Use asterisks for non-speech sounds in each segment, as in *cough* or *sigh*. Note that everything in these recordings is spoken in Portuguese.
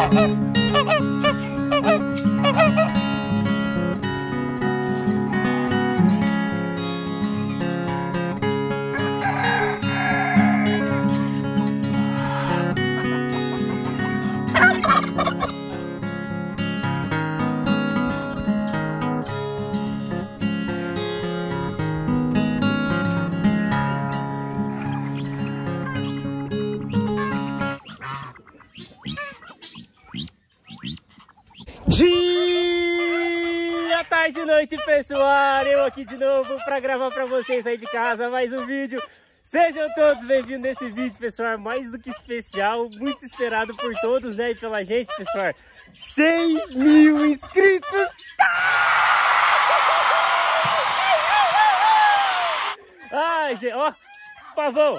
Ha ha ha ha! noite, pessoal! Eu aqui de novo para gravar para vocês aí de casa mais um vídeo. Sejam todos bem-vindos nesse vídeo, pessoal, é mais do que especial, muito esperado por todos, né, e pela gente, pessoal. 100 mil inscritos! Tá! Ai, gente, ó, pavão,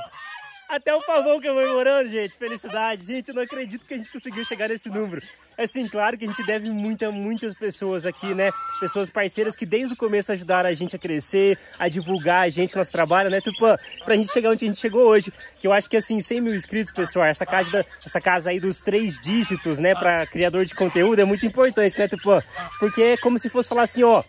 até o pavão comemorando, gente. Felicidade. Gente, eu não acredito que a gente conseguiu chegar nesse número. Assim, claro que a gente deve muito a muitas pessoas aqui, né? Pessoas parceiras que desde o começo ajudaram a gente a crescer, a divulgar a gente, nosso trabalho, né, Tupã? Pra gente chegar onde a gente chegou hoje. Que eu acho que, assim, 100 mil inscritos, pessoal, essa casa, essa casa aí dos três dígitos, né, pra criador de conteúdo é muito importante, né, Tupã? Porque é como se fosse falar assim, ó,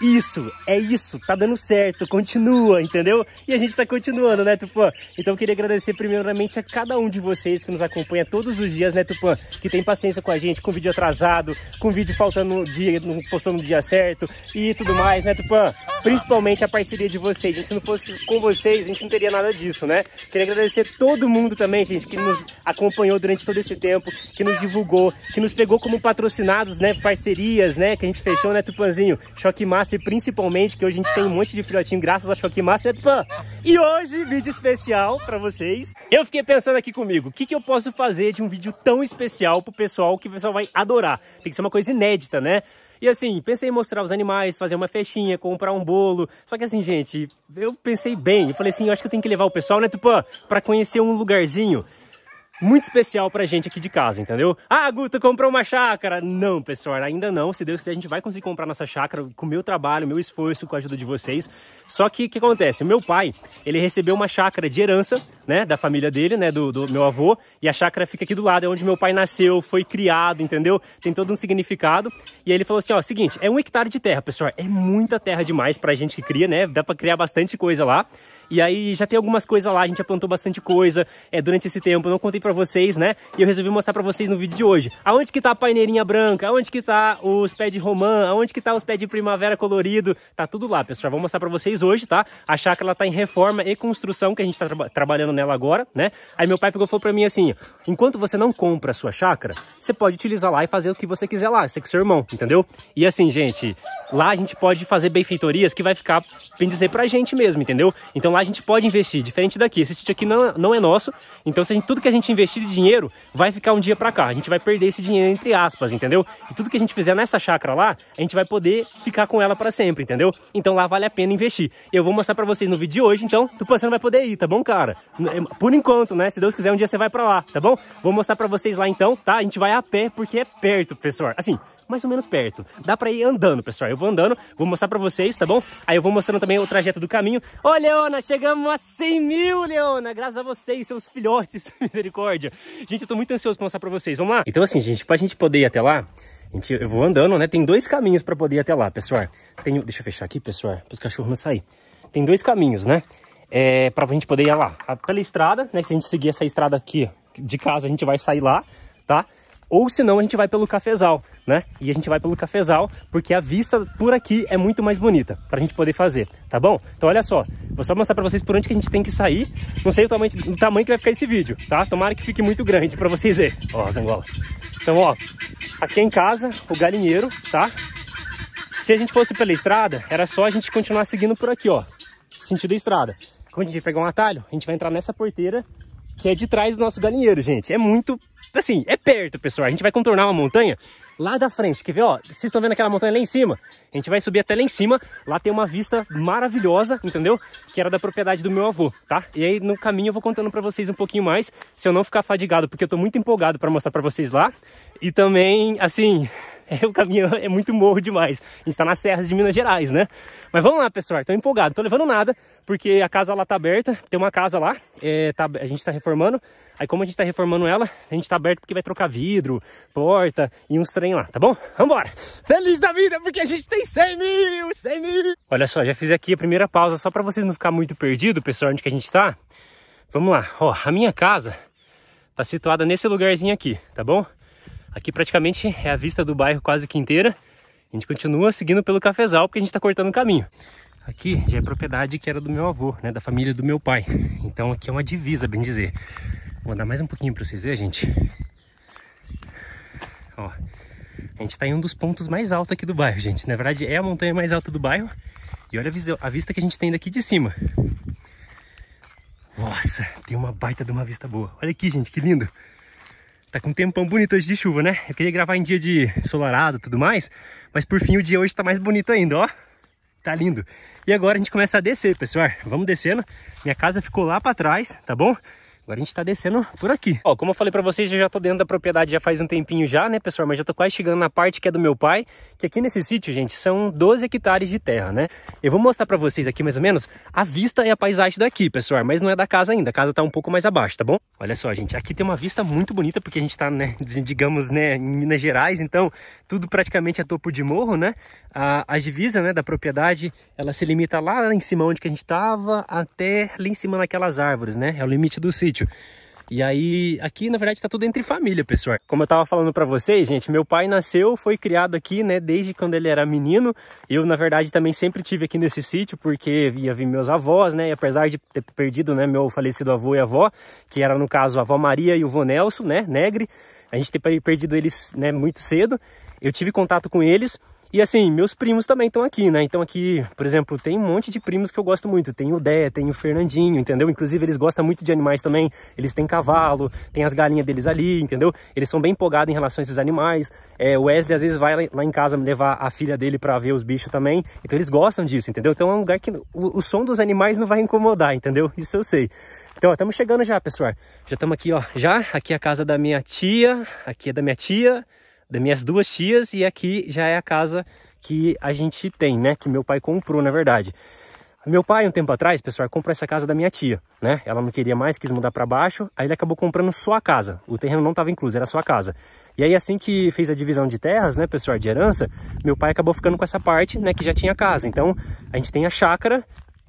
isso, é isso, tá dando certo, continua, entendeu? E a gente tá continuando, né, Tupã? Então eu queria agradecer primeiramente a cada um de vocês que nos acompanha todos os dias, né, Tupã? Que tem paciência com a gente, com vídeo atrasado, com vídeo faltando no dia, não postou no dia certo e tudo mais, né, Tupã? principalmente a parceria de vocês. Gente, se não fosse com vocês, a gente não teria nada disso, né? Queria agradecer todo mundo também, gente, que nos acompanhou durante todo esse tempo, que nos divulgou, que nos pegou como patrocinados, né? Parcerias, né? Que a gente fechou, né, Tupanzinho? Choque Master, principalmente, que hoje a gente tem um monte de filhotinho graças a Choque Master, né, Tupan? E hoje, vídeo especial para vocês. Eu fiquei pensando aqui comigo, o que, que eu posso fazer de um vídeo tão especial pro pessoal que o pessoal vai adorar? Tem que ser uma coisa inédita, né? E assim, pensei em mostrar os animais, fazer uma festinha, comprar um bolo. Só que assim, gente, eu pensei bem. Eu falei assim, eu acho que eu tenho que levar o pessoal, né, Tupã? Pra conhecer um lugarzinho muito especial pra gente aqui de casa, entendeu? Ah, Guto, comprou uma chácara! Não, pessoal, ainda não. Se Deus quiser, a gente vai conseguir comprar nossa chácara com o meu trabalho, meu esforço, com a ajuda de vocês. Só que o que acontece? Meu pai, ele recebeu uma chácara de herança, né, da família dele, né, do, do meu avô, e a chácara fica aqui do lado, é onde meu pai nasceu, foi criado, entendeu? Tem todo um significado. E aí ele falou assim, ó, seguinte, é um hectare de terra, pessoal, é muita terra demais pra gente que cria, né? Dá pra criar bastante coisa lá. E aí já tem algumas coisas lá, a gente já plantou bastante coisa é, durante esse tempo, eu não contei pra vocês, né? E eu resolvi mostrar pra vocês no vídeo de hoje. Aonde que tá a paineirinha branca, aonde que tá os pés de romã, aonde que tá os pés de primavera colorido, tá tudo lá, pessoal. Vou mostrar pra vocês hoje, tá? A chácara tá em reforma e construção, que a gente tá tra trabalhando nela agora, né? Aí meu pai pegou e falou pra mim assim, enquanto você não compra a sua chácara, você pode utilizar lá e fazer o que você quiser lá, você com seu irmão, entendeu? E assim, gente, Lá a gente pode fazer benfeitorias que vai ficar, bem dizer, pra gente mesmo, entendeu? Então lá a gente pode investir, diferente daqui. Esse sítio aqui não, não é nosso, então gente, tudo que a gente investir de dinheiro vai ficar um dia pra cá. A gente vai perder esse dinheiro, entre aspas, entendeu? E tudo que a gente fizer nessa chácara lá, a gente vai poder ficar com ela pra sempre, entendeu? Então lá vale a pena investir. Eu vou mostrar pra vocês no vídeo de hoje, então tu você não vai poder ir, tá bom, cara? É, por enquanto, né? Se Deus quiser, um dia você vai pra lá, tá bom? Vou mostrar pra vocês lá então, tá? A gente vai a pé, porque é perto, pessoal. Assim, mais ou menos perto. Dá pra ir andando, pessoal. Eu vou andando, vou mostrar pra vocês, tá bom? Aí eu vou mostrando também o trajeto do caminho. Ó, Leona, chegamos a 100 mil, Leona! Graças a vocês, seus filhotes, *laughs* misericórdia. Gente, eu tô muito ansioso pra mostrar pra vocês. Vamos lá? Então, assim, gente, pra gente poder ir até lá, gente, eu vou andando, né? Tem dois caminhos pra poder ir até lá, pessoal. Tem, deixa eu fechar aqui, pessoal, pros cachorros não sair. Tem dois caminhos, né? É, pra gente poder ir lá. Pela estrada, né? Se a gente seguir essa estrada aqui de casa, a gente vai sair lá, Tá? Ou senão a gente vai pelo cafezal, né? E a gente vai pelo cafezal porque a vista por aqui é muito mais bonita para a gente poder fazer, tá bom? Então olha só, vou só mostrar para vocês por onde que a gente tem que sair. Não sei o tamanho, o tamanho que vai ficar esse vídeo, tá? Tomara que fique muito grande para vocês verem. Ó, angola. Então, ó, aqui em casa, o galinheiro, tá? Se a gente fosse pela estrada, era só a gente continuar seguindo por aqui, ó. Sentido da estrada. Como a gente vai pegar um atalho, a gente vai entrar nessa porteira que é de trás do nosso galinheiro, gente. É muito, assim, é perto, pessoal. A gente vai contornar uma montanha lá da frente. Quer ver, ó? Vocês estão vendo aquela montanha lá em cima? A gente vai subir até lá em cima. Lá tem uma vista maravilhosa, entendeu? Que era da propriedade do meu avô, tá? E aí, no caminho, eu vou contando pra vocês um pouquinho mais, se eu não ficar fadigado, porque eu tô muito empolgado pra mostrar pra vocês lá. E também, assim... *laughs* É, o caminho é muito morro demais. A gente tá nas serras de Minas Gerais, né? Mas vamos lá, pessoal. Tô empolgado. Não tô levando nada, porque a casa lá tá aberta. Tem uma casa lá, é, tá, a gente tá reformando. Aí como a gente tá reformando ela, a gente tá aberto porque vai trocar vidro, porta e uns trem lá, tá bom? Vambora! Feliz da vida, porque a gente tem 100 mil! 100 mil! Olha só, já fiz aqui a primeira pausa, só pra vocês não ficar muito perdido, pessoal, onde que a gente tá. Vamos lá. Ó, a minha casa tá situada nesse lugarzinho aqui, tá bom? Aqui praticamente é a vista do bairro quase que inteira. A gente continua seguindo pelo cafezal porque a gente está cortando o caminho. Aqui já é propriedade que era do meu avô, né, da família do meu pai. Então aqui é uma divisa, bem dizer. Vou andar mais um pouquinho para vocês verem, gente. Ó, a gente está em um dos pontos mais altos aqui do bairro, gente. Na verdade é a montanha mais alta do bairro. E olha a vista que a gente tem daqui de cima. Nossa, tem uma baita de uma vista boa. Olha aqui, gente, que lindo. Tá com um tempão bonito hoje de chuva, né? Eu queria gravar em dia de solarado e tudo mais, mas por fim o dia hoje tá mais bonito ainda, ó. Tá lindo. E agora a gente começa a descer, pessoal. Vamos descendo. Minha casa ficou lá para trás, tá bom? Agora a gente tá descendo por aqui. Ó, como eu falei pra vocês, eu já tô dentro da propriedade já faz um tempinho já, né, pessoal? Mas já tô quase chegando na parte que é do meu pai, que aqui nesse sítio, gente, são 12 hectares de terra, né? Eu vou mostrar pra vocês aqui mais ou menos a vista e a paisagem daqui, pessoal, mas não é da casa ainda. A casa tá um pouco mais abaixo, tá bom? Olha só, gente, aqui tem uma vista muito bonita, porque a gente tá, né, *laughs* digamos, né, em Minas Gerais, então tudo praticamente é topo de morro, né? A, a divisa, né, da propriedade, ela se limita lá em cima onde que a gente tava, até lá em cima naquelas árvores, né? É o limite do sítio. E aí, aqui na verdade está tudo entre família, pessoal. Como eu estava falando para vocês, gente, meu pai nasceu, foi criado aqui, né, desde quando ele era menino. Eu, na verdade, também sempre tive aqui nesse sítio, porque ia vir meus avós, né, e apesar de ter perdido, né, meu falecido avô e avó, que era no caso a avó Maria e o vô Nelson, né, Negre, a gente ter perdido eles, né, muito cedo. Eu tive contato com eles, e assim, meus primos também estão aqui, né? Então aqui, por exemplo, tem um monte de primos que eu gosto muito. Tem o Dé, tem o Fernandinho, entendeu? Inclusive eles gostam muito de animais também. Eles têm cavalo, tem as galinhas deles ali, entendeu? Eles são bem empolgados em relação a esses animais. É, o Wesley às vezes vai lá em casa levar a filha dele para ver os bichos também. Então eles gostam disso, entendeu? Então é um lugar que o, o som dos animais não vai incomodar, entendeu? Isso eu sei. Então, estamos chegando já, pessoal. Já estamos aqui, ó. Já, aqui é a casa da minha tia. Aqui é da minha tia das minhas duas tias e aqui já é a casa que a gente tem, né? Que meu pai comprou, na verdade. Meu pai, um tempo atrás, pessoal, comprou essa casa da minha tia, né? Ela não queria mais, quis mudar para baixo, aí ele acabou comprando só a casa. O terreno não estava incluso, era só a casa. E aí, assim que fez a divisão de terras, né, pessoal, de herança, meu pai acabou ficando com essa parte, né, que já tinha casa. Então, a gente tem a chácara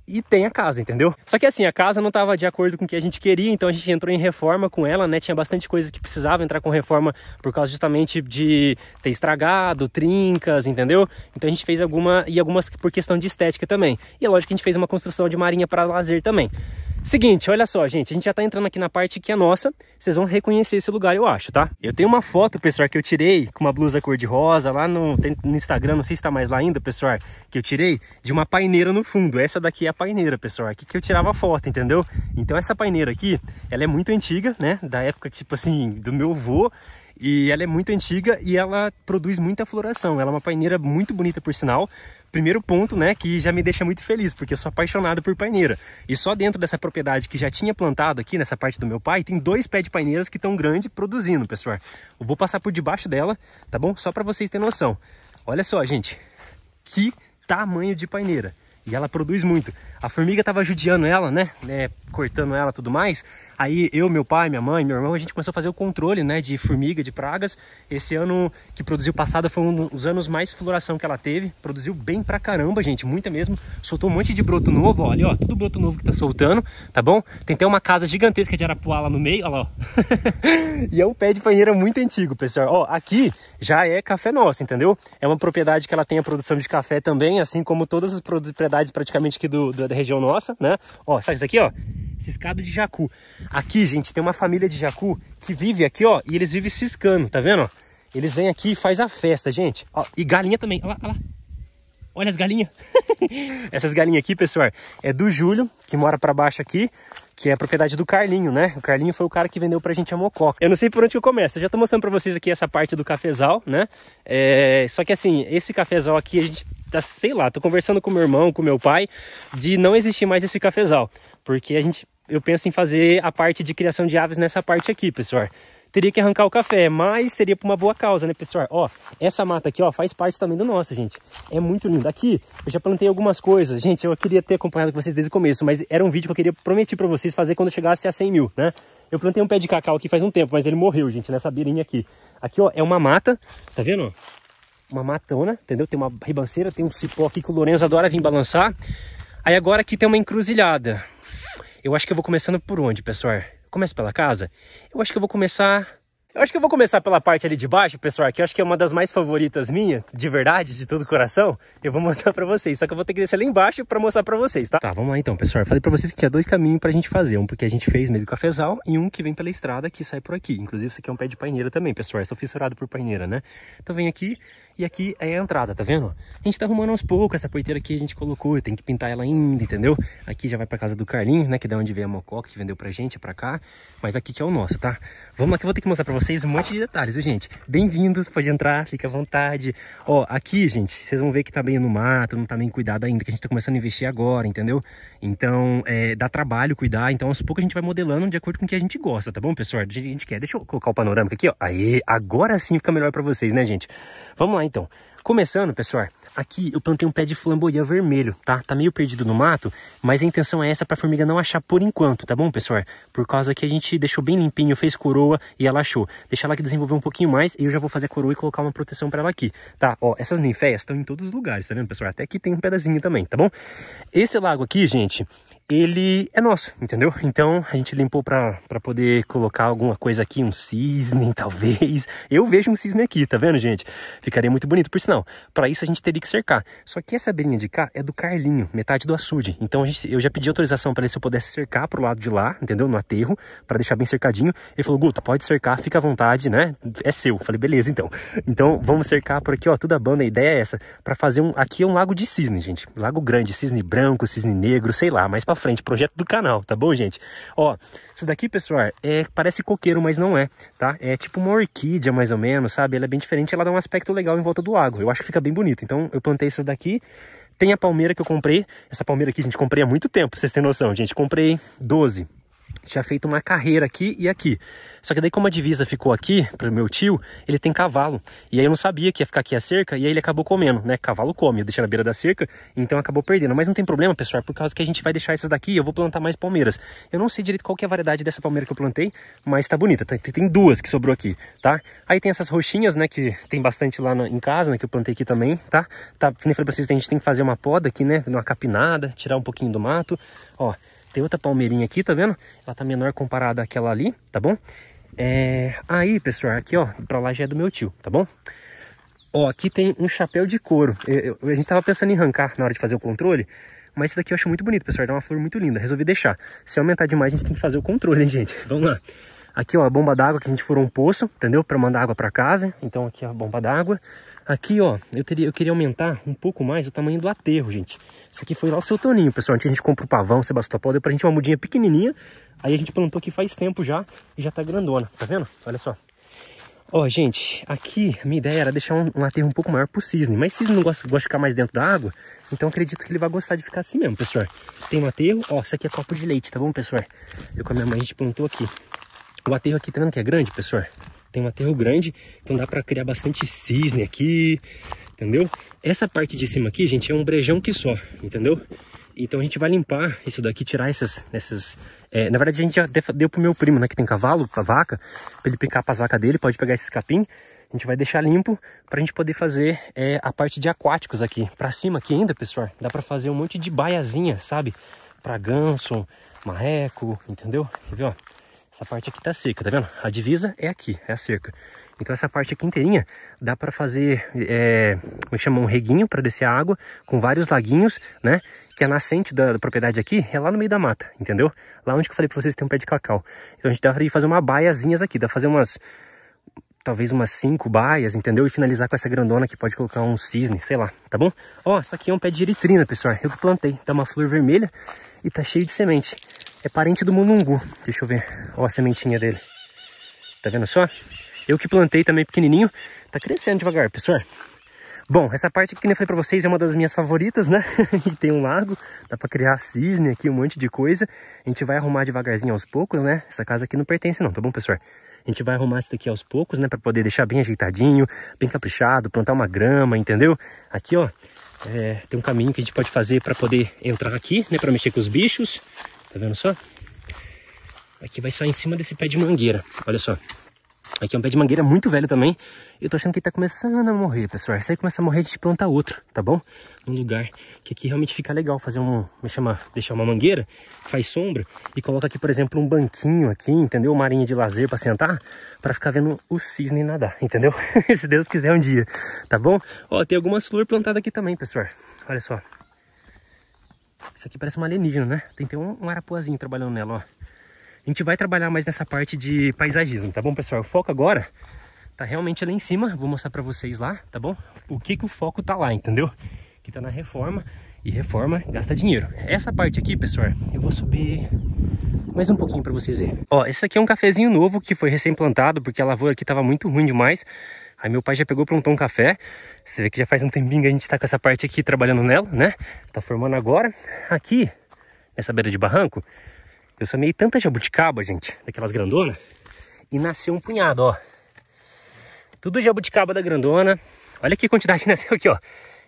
e tem a casa, entendeu? Só que assim, a casa não estava de acordo com o que a gente queria, então a gente entrou em reforma com ela, né? Tinha bastante coisa que precisava entrar com reforma por causa justamente de ter estragado, trincas, entendeu? Então a gente fez alguma e algumas por questão de estética também. E é lógico que a gente fez uma construção de marinha para lazer também. Seguinte, olha só, gente, a gente já tá entrando aqui na parte que é nossa, vocês vão reconhecer esse lugar, eu acho, tá? Eu tenho uma foto, pessoal, que eu tirei com uma blusa cor-de-rosa lá no, no Instagram, não sei se tá mais lá ainda, pessoal, que eu tirei de uma paineira no fundo. Essa daqui é a paineira, pessoal, aqui que eu tirava foto, entendeu? Então essa paineira aqui, ela é muito antiga, né, da época, tipo assim, do meu avô, e ela é muito antiga e ela produz muita floração. Ela é uma paineira muito bonita, por sinal, Primeiro ponto, né, que já me deixa muito feliz, porque eu sou apaixonado por paineira. E só dentro dessa propriedade que já tinha plantado aqui, nessa parte do meu pai, tem dois pés de paineiras que estão grande produzindo, pessoal. Eu vou passar por debaixo dela, tá bom? Só para vocês terem noção. Olha só, gente, que tamanho de paineira. E ela produz muito. A formiga tava judiando ela, né? É, cortando ela tudo mais. Aí eu, meu pai, minha mãe, meu irmão, a gente começou a fazer o controle né, de formiga, de pragas. Esse ano que produziu passado foi um dos anos mais floração que ela teve. Produziu bem pra caramba, gente, muita mesmo. Soltou um monte de broto novo, olha, ó, tudo broto novo que tá soltando, tá bom? Tem até uma casa gigantesca de arapuá lá no meio, olha lá, *laughs* e é um pé de banheira muito antigo, pessoal. Ó, aqui já é café nosso, entendeu? É uma propriedade que ela tem a produção de café também, assim como todas as propriedades praticamente aqui do, do da região nossa, né? Ó, sabe isso aqui, ó? Ciscado de jacu. Aqui, gente, tem uma família de jacu que vive aqui, ó, e eles vivem ciscando, tá vendo? Eles vêm aqui e faz a festa, gente. Ó, e galinha também, olha lá, olha lá. Olha as galinhas. *laughs* Essas galinhas aqui, pessoal, é do Júlio, que mora para baixo aqui, que é a propriedade do Carlinho, né? O Carlinho foi o cara que vendeu pra gente a Mocó. Eu não sei por onde que eu começo. Eu já tô mostrando pra vocês aqui essa parte do cafezal, né? É... Só que assim, esse cafezal aqui, a gente tá, sei lá, tô conversando com meu irmão, com meu pai, de não existir mais esse cafezal. Porque a gente eu penso em fazer a parte de criação de aves nessa parte aqui, pessoal. Teria que arrancar o café, mas seria por uma boa causa, né, pessoal? Ó, essa mata aqui, ó, faz parte também do nosso, gente. É muito lindo. Aqui, eu já plantei algumas coisas. Gente, eu queria ter acompanhado com vocês desde o começo, mas era um vídeo que eu queria prometer para vocês fazer quando chegasse a 100 mil, né? Eu plantei um pé de cacau aqui faz um tempo, mas ele morreu, gente, nessa beirinha aqui. Aqui, ó, é uma mata, tá vendo? Uma matona, entendeu? Tem uma ribanceira, tem um cipó aqui que o Lourenço adora vir balançar. Aí agora aqui tem uma encruzilhada. Eu acho que eu vou começando por onde, pessoal? Começo pela casa? Eu acho que eu vou começar eu acho que eu vou começar pela parte ali de baixo, pessoal, que eu acho que é uma das mais favoritas minha, de verdade, de todo coração. Eu vou *laughs* mostrar pra vocês, só que eu vou ter que descer lá embaixo pra mostrar pra vocês, tá? Tá, vamos lá então, pessoal. falei pra vocês que tinha dois caminhos pra gente fazer. Um porque a gente fez meio do cafezal e um que vem pela estrada que sai por aqui. Inclusive, isso aqui é um pé de paineira também, pessoal. Eu é sou fissurado por paineira, né? Então vem aqui, e aqui é a entrada, tá vendo? A gente tá arrumando aos poucos essa porteira aqui a gente colocou, tem que pintar ela ainda, entendeu? Aqui já vai pra casa do Carlinho, né? Que é da onde veio a mococa que vendeu pra gente, pra cá. Mas aqui que é o nosso, tá? Vamos lá que eu vou ter que mostrar pra vocês um monte de detalhes, viu, gente? Bem-vindos, pode entrar, fica à vontade. Ó, aqui, gente, vocês vão ver que tá bem no mato, não tá bem cuidado ainda, que a gente tá começando a investir agora, entendeu? Então, é, dá trabalho cuidar, então aos poucos a gente vai modelando de acordo com o que a gente gosta, tá bom, pessoal? Do que a gente quer. Deixa eu colocar o panorâmico aqui, ó. Aí, agora sim fica melhor pra vocês, né, gente? Vamos lá, então. Começando, pessoal, aqui eu plantei um pé de flamboyant vermelho, tá? Tá meio perdido no mato, mas a intenção é essa para a formiga não achar por enquanto, tá bom, pessoal? Por causa que a gente deixou bem limpinho, fez coroa e ela achou. Deixa ela que desenvolver um pouquinho mais e eu já vou fazer coroa e colocar uma proteção para ela aqui, tá? Ó, essas ninféias estão em todos os lugares, tá vendo, pessoal? Até aqui tem um pedazinho também, tá bom? Esse lago aqui, gente, ele é nosso, entendeu? Então a gente limpou para poder colocar alguma coisa aqui, um cisne, *laughs* talvez. Eu vejo um cisne aqui, tá vendo, gente? Ficaria muito bonito. Por sinal, para isso a gente teria que cercar. Só que essa beirinha de cá é do Carlinho, metade do açude. Então gente, eu já pedi autorização para ele se eu pudesse cercar pro lado de lá, entendeu? No aterro, para deixar bem cercadinho. Ele falou: Guto, pode cercar, fica à vontade, né? É seu. Eu falei: beleza, então. Então vamos cercar por aqui, ó, toda a banda. A ideia é essa, para fazer um. Aqui é um lago de cisne, gente. Lago grande, cisne branco, cisne negro, sei lá, mas pra para frente, projeto do canal, tá bom, gente? Ó, isso daqui, pessoal, é, parece coqueiro, mas não é, tá? É tipo uma orquídea, mais ou menos, sabe? Ela é bem diferente, ela dá um aspecto legal em volta do lago. Eu acho que fica bem bonito. Então, eu plantei essas daqui. Tem a palmeira que eu comprei. Essa palmeira aqui, gente, comprei há muito tempo, vocês têm noção, gente. Comprei 12 tinha feito uma carreira aqui e aqui. Só que daí como a divisa ficou aqui para o meu tio, ele tem cavalo. E aí eu não sabia que ia ficar aqui a cerca e aí ele acabou comendo, né? Cavalo come, eu deixei na beira da cerca, então acabou perdendo. Mas não tem problema, pessoal, é por causa que a gente vai deixar essas daqui e eu vou plantar mais palmeiras. Eu não sei direito qual que é a variedade dessa palmeira que eu plantei, mas tá bonita. Tá, tem duas que sobrou aqui, tá? Aí tem essas roxinhas, né, que tem bastante lá em casa, né, que eu plantei aqui também, tá? Tá, nem falei pra vocês, a gente tem que fazer uma poda aqui, né, uma capinada, tirar um pouquinho do mato, ó. Tem outra palmeirinha aqui, tá vendo? Ela tá menor comparada àquela ali, tá bom? É... Aí, pessoal, aqui, ó, pra lá já é do meu tio, tá bom? Ó, aqui tem um chapéu de couro. Eu, eu, a gente tava pensando em arrancar na hora de fazer o controle, mas esse daqui eu acho muito bonito, pessoal. Dá uma flor muito linda. Resolvi deixar. Se aumentar demais, a gente tem que fazer o controle, hein, *laughs* gente? Vamos lá. Aqui, ó, a bomba d'água que a gente furou um poço, entendeu? Pra mandar água pra casa. Então, aqui, ó, a bomba d'água. Aqui, ó, eu, teria, eu queria aumentar um pouco mais o tamanho do aterro, gente. Isso aqui foi lá o seu Toninho, pessoal. Antes a gente compra o pavão, Sebastopol, deu pra gente uma mudinha pequenininha. Aí a gente plantou aqui faz tempo já e já tá grandona, tá vendo? Olha só. Ó, gente, aqui minha ideia era deixar um, um aterro um pouco maior pro cisne. Mas cisne não gosta, gosta de ficar mais dentro da água, então acredito que ele vai gostar de ficar assim mesmo, pessoal. Tem um aterro, ó, isso aqui é copo de leite, tá bom, pessoal? Eu com a minha mãe a gente plantou aqui. O aterro aqui, tá vendo que é grande, pessoal? tem um aterro grande, então dá para criar bastante cisne aqui, entendeu? Essa parte de cima aqui, gente, é um brejão que só, entendeu? Então a gente vai limpar isso daqui, tirar essas... essas é, na verdade, a gente já deu pro meu primo, né, que tem cavalo, pra vaca, pra ele picar pras vacas dele, pode pegar esse capim. A gente vai deixar limpo pra gente poder fazer é, a parte de aquáticos aqui. Pra cima aqui ainda, pessoal, dá pra fazer um monte de baiazinha, sabe? Pra ganso, marreco, entendeu? Quer ver, ó? Essa parte aqui tá seca, tá vendo? A divisa é aqui, é a cerca. Então essa parte aqui inteirinha dá para fazer, é, como é chama, um reguinho para descer a água com vários laguinhos, né? Que a nascente da, da, propriedade aqui é lá no meio da mata, entendeu? Lá onde que eu falei para vocês tem um pé de cacau. Então a gente dá para fazer uma baiazinhas aqui, dá pra fazer umas talvez umas cinco baias, entendeu? E finalizar com essa grandona que pode colocar um cisne, sei lá, tá bom? Ó, isso aqui é um pé de eritrina, pessoal. Eu plantei, dá uma flor vermelha e tá cheio de semente. É parente do Mulungu. Deixa eu ver. Ó a sementinha dele. Tá vendo só? Eu que plantei também pequenininho. Tá crescendo devagar, pessoal. Bom, essa parte que eu falei pra vocês é uma das minhas favoritas, né? *laughs* e tem um lago, dá pra criar cisne aqui, um monte de coisa. A gente vai arrumar devagarzinho aos poucos, né? Essa casa aqui não pertence não, tá bom, pessoal? A gente vai arrumar isso daqui aos poucos, né? Pra poder deixar bem ajeitadinho, bem caprichado, plantar uma grama, entendeu? Aqui, ó, é, tem um caminho que a gente pode fazer pra poder entrar aqui, né? Pra mexer com os bichos. Tá vendo só? Aqui vai sair em cima desse pé de mangueira. Olha só. Aqui é um pé de mangueira muito velho também. Eu tô achando que ele tá começando a morrer, pessoal. Se ele começar a morrer, a gente planta outro, tá bom? Num lugar que aqui realmente fica legal fazer um... É chama, deixar uma mangueira, faz sombra e coloca aqui, por exemplo, um banquinho aqui, entendeu? Uma arinha de lazer pra sentar, pra ficar vendo o cisne nadar, entendeu? *laughs* Se Deus quiser um dia, tá bom? Ó, tem algumas flores plantadas aqui também, pessoal. Olha só. Isso aqui parece uma alienígena, né? Tem até um, um arapuazinho trabalhando nela, ó. A gente vai trabalhar mais nessa parte de paisagismo, tá bom, pessoal? O foco agora tá realmente lá em cima. Vou mostrar pra vocês lá, tá bom? O que que o foco tá lá, entendeu? Que tá na reforma. E reforma gasta dinheiro. Essa parte aqui, pessoal, eu vou subir mais um pouquinho para vocês verem. Ó, esse aqui é um cafezinho novo que foi recém-plantado, porque a lavoura aqui tava muito ruim demais. Aí meu pai já pegou, plantou um café. Você vê que já faz um tempinho que a gente tá com essa parte aqui trabalhando nela, né? Tá formando agora. Aqui, nessa beira de barranco, eu semeei tanta jabuticaba, gente, daquelas grandonas, e nasceu um punhado, ó. Tudo jabuticaba da grandona. Olha que quantidade *laughs* nasceu aqui, ó.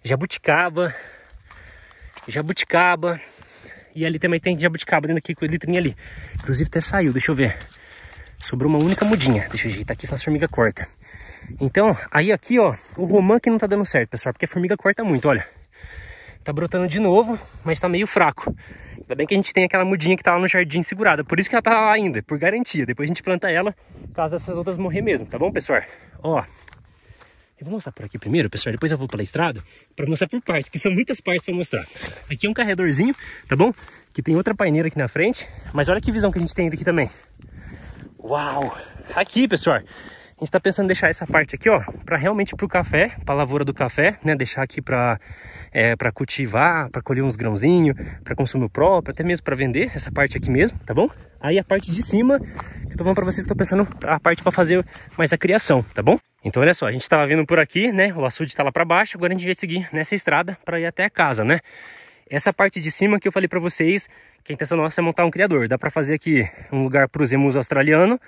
Jabuticaba, jabuticaba. E ali também tem jabuticaba dentro aqui com litrinha ali. Inclusive até saiu, deixa eu ver. Sobrou uma única mudinha. Deixa eu ajeitar aqui, senão a formiga corta. Então, aí aqui, ó, o romã que não tá dando certo, pessoal, porque a formiga corta muito, olha. Tá brotando de novo, mas tá meio fraco. Ainda bem que a gente tem aquela mudinha que tá lá no jardim segurada, por isso que ela tá lá ainda, por garantia. Depois a gente planta ela, caso essas outras morrer mesmo, tá bom, pessoal? Ó, eu vou mostrar por aqui primeiro, pessoal, depois eu vou pela estrada para mostrar por partes, que são muitas partes para mostrar. Aqui é um carregadorzinho, tá bom? Que tem outra paineira aqui na frente, mas olha que visão que a gente tem daqui também. Uau! Aqui, pessoal, a gente tá pensando em deixar essa parte aqui, ó, para realmente pro café, pra lavoura do café, né? Deixar aqui para é, pra cultivar, para colher uns grãozinhos, para consumo próprio, até mesmo para vender, essa parte aqui mesmo, tá bom? Aí a parte de cima, que eu tô falando para vocês que tô pensando a parte para fazer mais a criação, tá bom? Então olha só, a gente tava vindo por aqui, né? O açude tá lá para baixo, agora a gente vai seguir nessa estrada para ir até a casa, né? Essa parte de cima que eu falei para vocês, que a intenção nossa é montar um criador. Dá para fazer aqui um lugar para os australiano,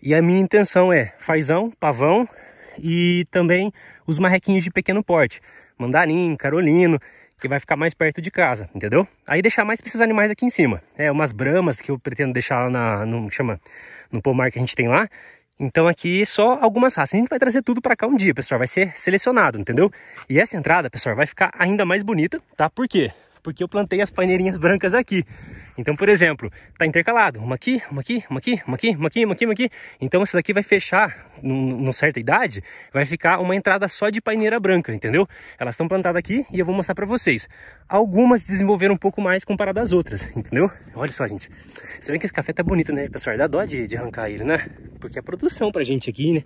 e a minha intenção é fazão, pavão e também os marrequinhos de pequeno porte, mandarim, carolino, que vai ficar mais perto de casa, entendeu? Aí deixar mais pra esses animais aqui em cima. É, umas bramas que eu pretendo deixar lá na, no, chama, no pomar que a gente tem lá. Então aqui só algumas raças. A gente vai trazer tudo para cá um dia, pessoal. Vai ser selecionado, entendeu? E essa entrada, pessoal, vai ficar ainda mais bonita, tá? Por quê? porque eu plantei as paineirinhas brancas aqui. Então, por exemplo, tá intercalado, uma aqui, uma aqui, uma aqui, uma aqui, uma aqui, uma aqui, uma aqui. Então, essa daqui vai fechar, numa certa idade, vai ficar uma entrada só de paineira branca, entendeu? Elas estão plantadas aqui e eu vou mostrar para vocês. Algumas desenvolveram um pouco mais comparado às outras, entendeu? Olha só, gente. Se bem que esse café tá bonito, né, pessoal? Dá dó de, de arrancar ele, né? Porque é produção pra gente aqui, né?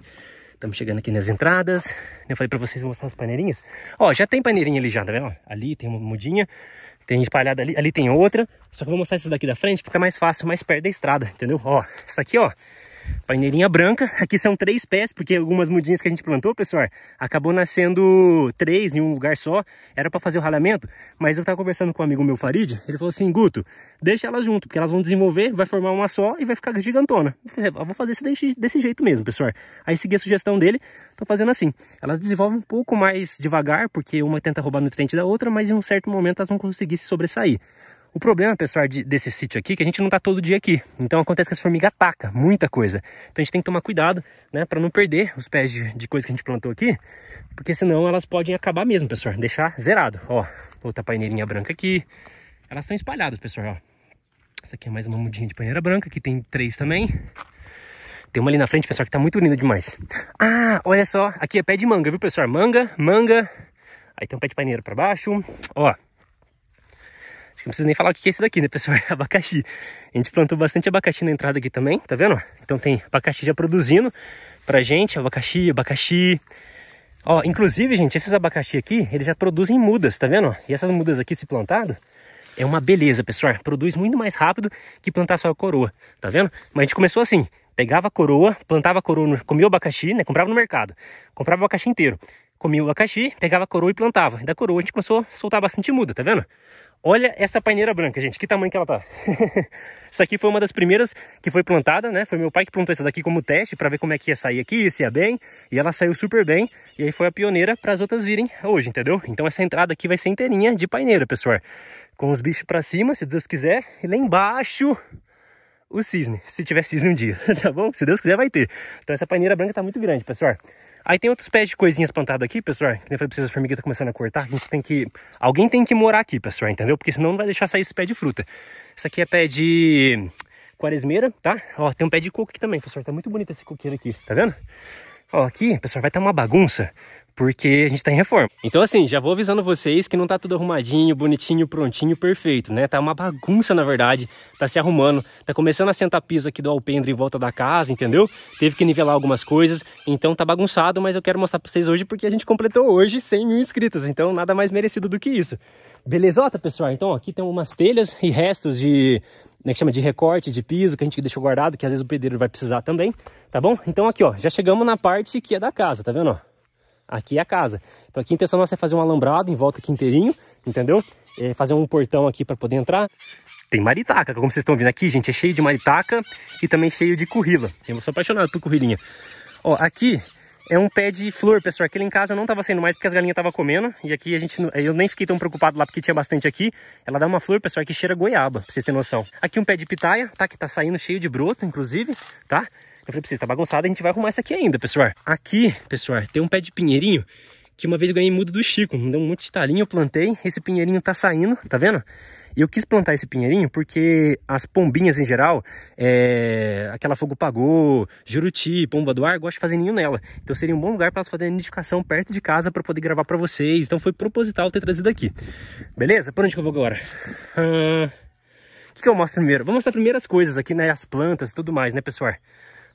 Estamos chegando aqui nas entradas. Eu falei para vocês mostrar as paneirinhas. Ó, já tem paneirinha ali já, tá vendo? Ali tem uma mudinha. Tem espalhada ali, ali tem outra. Só que eu vou mostrar essa daqui da frente, que tá mais fácil, mais perto da estrada, entendeu? Ó, essa aqui, ó, Paineirinha branca. Aqui são três pés, porque algumas mudinhas que a gente plantou, pessoal, acabou nascendo três em um lugar só. Era para fazer o ralhamento, mas eu tava conversando com um amigo meu, Farid, ele falou assim, Guto, deixa elas junto, porque elas vão desenvolver, vai formar uma só e vai ficar gigantona. Eu falei, é, vou fazer isso desse, desse jeito mesmo, pessoal. Aí segui a sugestão dele, tô fazendo assim. Elas desenvolvem um pouco mais devagar, porque uma tenta roubar nutriente da outra, mas em um certo momento elas vão conseguir se sobressair. O problema, pessoal, é de, desse sítio aqui é que a gente não está todo dia aqui. Então acontece que as formigas atacam muita coisa. Então a gente tem que tomar cuidado, né? Para não perder os pés de, de coisa que a gente plantou aqui. Porque senão elas podem acabar mesmo, pessoal. Deixar zerado. Ó, outra paineirinha branca aqui. Elas estão espalhadas, pessoal, ó. Essa aqui é mais uma mudinha de paineira branca, que tem três também. Tem uma ali na frente, pessoal, que tá muito linda demais. Ah, olha só, aqui é pé de manga, viu, pessoal? Manga, manga. Aí tem um pé de paneira para baixo. Ó, Acho que não preciso nem falar o que é esse daqui, né, pessoal? *laughs* É abacaxi. A gente plantou bastante abacaxi na entrada aqui também, tá vendo? Então tem abacaxi já produzindo pra gente, abacaxi, abacaxi. Ó, inclusive, gente, esses abacaxi aqui, eles já produzem mudas, tá vendo? E essas mudas aqui, se plantado, é uma beleza, pessoal. Produz muito mais rápido que plantar só a coroa, tá vendo? Mas a gente começou assim, pegava a coroa, plantava a coroa, comia o abacaxi, né? Comprava no mercado, comprava o abacaxi inteiro. Comia o abacaxi, pegava a coroa e plantava. E da coroa a gente começou a soltar bastante muda, tá vendo? Olha essa paineira branca, gente, que tamanho que ela tá. *laughs* essa aqui foi uma das primeiras que foi plantada, né? Foi meu pai que plantou essa daqui como teste para ver como é que ia sair aqui, se ia bem. E ela saiu super bem. E aí foi a pioneira para as outras virem hoje, entendeu? Então essa entrada aqui vai ser inteirinha de paineira, pessoal. Com os bichos para cima, se Deus quiser. E lá embaixo o cisne, se tiver cisne um dia, *laughs* tá bom? Se Deus quiser vai ter. Então essa paineira branca tá muito grande, pessoal. Aí tem outros pés de coisinhas plantadas aqui, pessoal. Que nem eu falei pra vocês, a formiga tá começando a cortar. A gente tem que... Alguém tem que morar aqui, pessoal, entendeu? Porque senão não vai deixar sair esse pé de fruta. Isso aqui é pé de quaresmeira, tá? Ó, tem um pé de coco aqui também, pessoal. Tá muito bonito esse coqueiro aqui, tá vendo? Ó, aqui, pessoal, vai ter uma bagunça, porque a gente tá em reforma. Então assim, já vou avisando vocês que não tá tudo arrumadinho, bonitinho, prontinho, perfeito, né? Tá uma bagunça na verdade, tá se arrumando, tá começando a sentar piso aqui do alpendre em volta da casa, entendeu? Teve que nivelar algumas coisas, então tá bagunçado, mas eu quero mostrar pra vocês hoje porque a gente completou hoje 100 mil inscritos, então nada mais merecido do que isso. Belezota, pessoal? Então ó, aqui tem umas telhas e restos de né, que chama de recorte de piso, que a gente deixou guardado, que às vezes o pedreiro vai precisar também, tá bom? Então aqui, ó, já chegamos na parte que é da casa, tá vendo, ó? Aqui é a casa. Então aqui a intenção nossa é fazer um alambrado em volta aqui inteirinho, entendeu? É fazer um portão aqui para poder entrar. Tem maritaca, como vocês estão vendo aqui, gente, é cheio de maritaca e também cheio de currila. Eu sou apaixonado por currilinha. Ó, aqui é um pé de flor, pessoal. Aquele em casa não estava saindo mais porque as galinhas estavam comendo. E aqui a gente, eu nem fiquei tão preocupado lá porque tinha bastante aqui. Ela dá uma flor, pessoal, que cheira goiaba, pra vocês terem noção. Aqui um pé de pitaia, tá? Que tá saindo cheio de broto, inclusive, tá? Eu falei pra vocês, tá bagunçado, a gente vai arrumar isso aqui ainda, pessoal. Aqui, pessoal, tem um pé de pinheirinho que uma vez eu ganhei muda do Chico. Me deu um monte de talinho, eu plantei. Esse pinheirinho tá saindo, tá vendo? E eu quis plantar esse pinheirinho porque as pombinhas em geral, é, aquela fogo pagou, juruti, pomba do ar, gosto de fazer ninho nela. Então seria um bom lugar para elas fazerem nidificação perto de casa para poder gravar para vocês. Então foi proposital ter trazido aqui. Beleza? Por onde que eu vou agora? Ah, o que, que eu mostro primeiro? Vou mostrar primeiro as coisas aqui, né? As plantas e tudo mais, né, pessoal?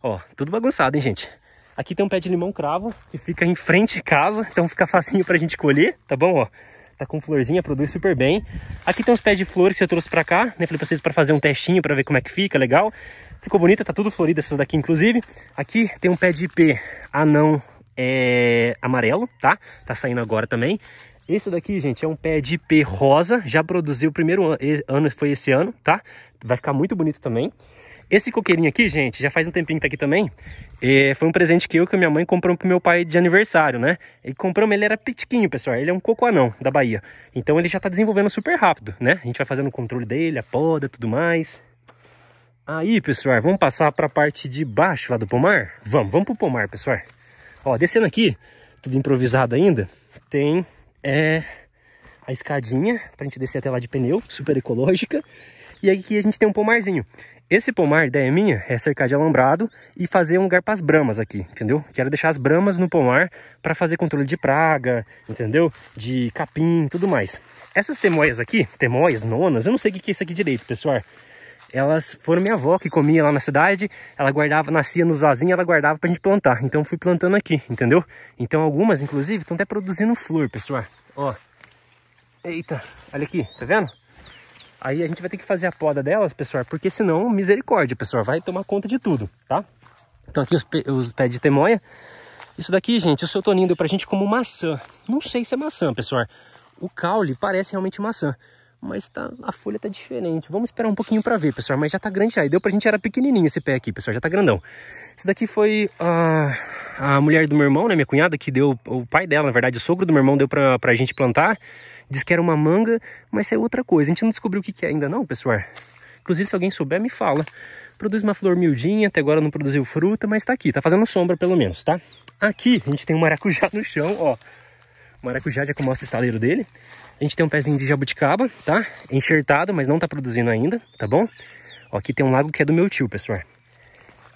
Ó, tudo bagunçado, hein, gente? Aqui tem um pé de limão cravo que fica em frente de casa, então fica facinho pra gente colher, tá bom, ó? tá com florzinha, produz super bem. Aqui tem uns pés de flor que eu trouxe pra cá, né? Falei pra vocês pra fazer um testinho pra ver como é que fica, legal. Ficou bonita, tá tudo florido essas daqui, inclusive. Aqui tem um pé de IP anão é, amarelo, tá? Tá saindo agora também. Esse daqui, gente, é um pé de IP rosa, já produziu o primeiro ano, foi esse ano, tá? Vai ficar muito bonito também. Esse coqueirinho aqui, gente, já faz um tempinho que tá aqui também. É, foi um presente que eu que minha mãe comprou pro meu pai de aniversário, né? Ele comprou, ele era pitiquinho, pessoal. Ele é um coco anão da Bahia. Então ele já tá desenvolvendo super rápido, né? A gente vai fazendo o controle dele, a poda, tudo mais. Aí, pessoal, vamos passar para a parte de baixo lá do pomar? Vamos, vamos pro pomar, pessoal. Ó, descendo aqui, tudo improvisado ainda, tem é, a escadinha pra gente descer até lá de pneu, super ecológica. E aqui a gente tem um pomarzinho. Esse pomar, ideia é minha, é cercar de alambrado e fazer um lugar para as bramas aqui, entendeu? Quero deixar as bramas no pomar para fazer controle de praga, entendeu? De capim tudo mais. Essas temoias aqui, temoias, nonas, eu não sei o que é isso aqui direito, pessoal. Elas foram minha avó que comia lá na cidade, ela guardava, nascia nos vasinhos, ela guardava para a gente plantar. Então fui plantando aqui, entendeu? Então algumas, inclusive, estão até produzindo flor, pessoal. Ó, eita, olha aqui, tá vendo? Aí a gente vai ter que fazer a poda delas, pessoal, porque senão, misericórdia, pessoal, vai tomar conta de tudo, tá? Então aqui os, os pés de temoia. Isso daqui, gente, o seu Toninho deu pra gente como maçã. Não sei se é maçã, pessoal. O caule parece realmente maçã, mas tá, a folha tá diferente. Vamos esperar um pouquinho para ver, pessoal, mas já tá grande já. E deu pra gente, era pequenininho esse pé aqui, pessoal, já tá grandão. Isso daqui foi a, a mulher do meu irmão, né, minha cunhada, que deu, o pai dela, na verdade, o sogro do meu irmão deu pra, pra gente plantar. Diz que era uma manga, mas é outra coisa. A gente não descobriu o que, que é ainda não, pessoal. Inclusive, se alguém souber, me fala. Produz uma flor miudinha, até agora não produziu fruta, mas tá aqui, tá fazendo sombra pelo menos, tá? Aqui a gente tem um maracujá no chão, ó. maracujá já começa o estaleiro dele. A gente tem um pezinho de jabuticaba, tá? Enxertado, mas não tá produzindo ainda, tá bom? Ó, aqui tem um lago que é do meu tio, pessoal.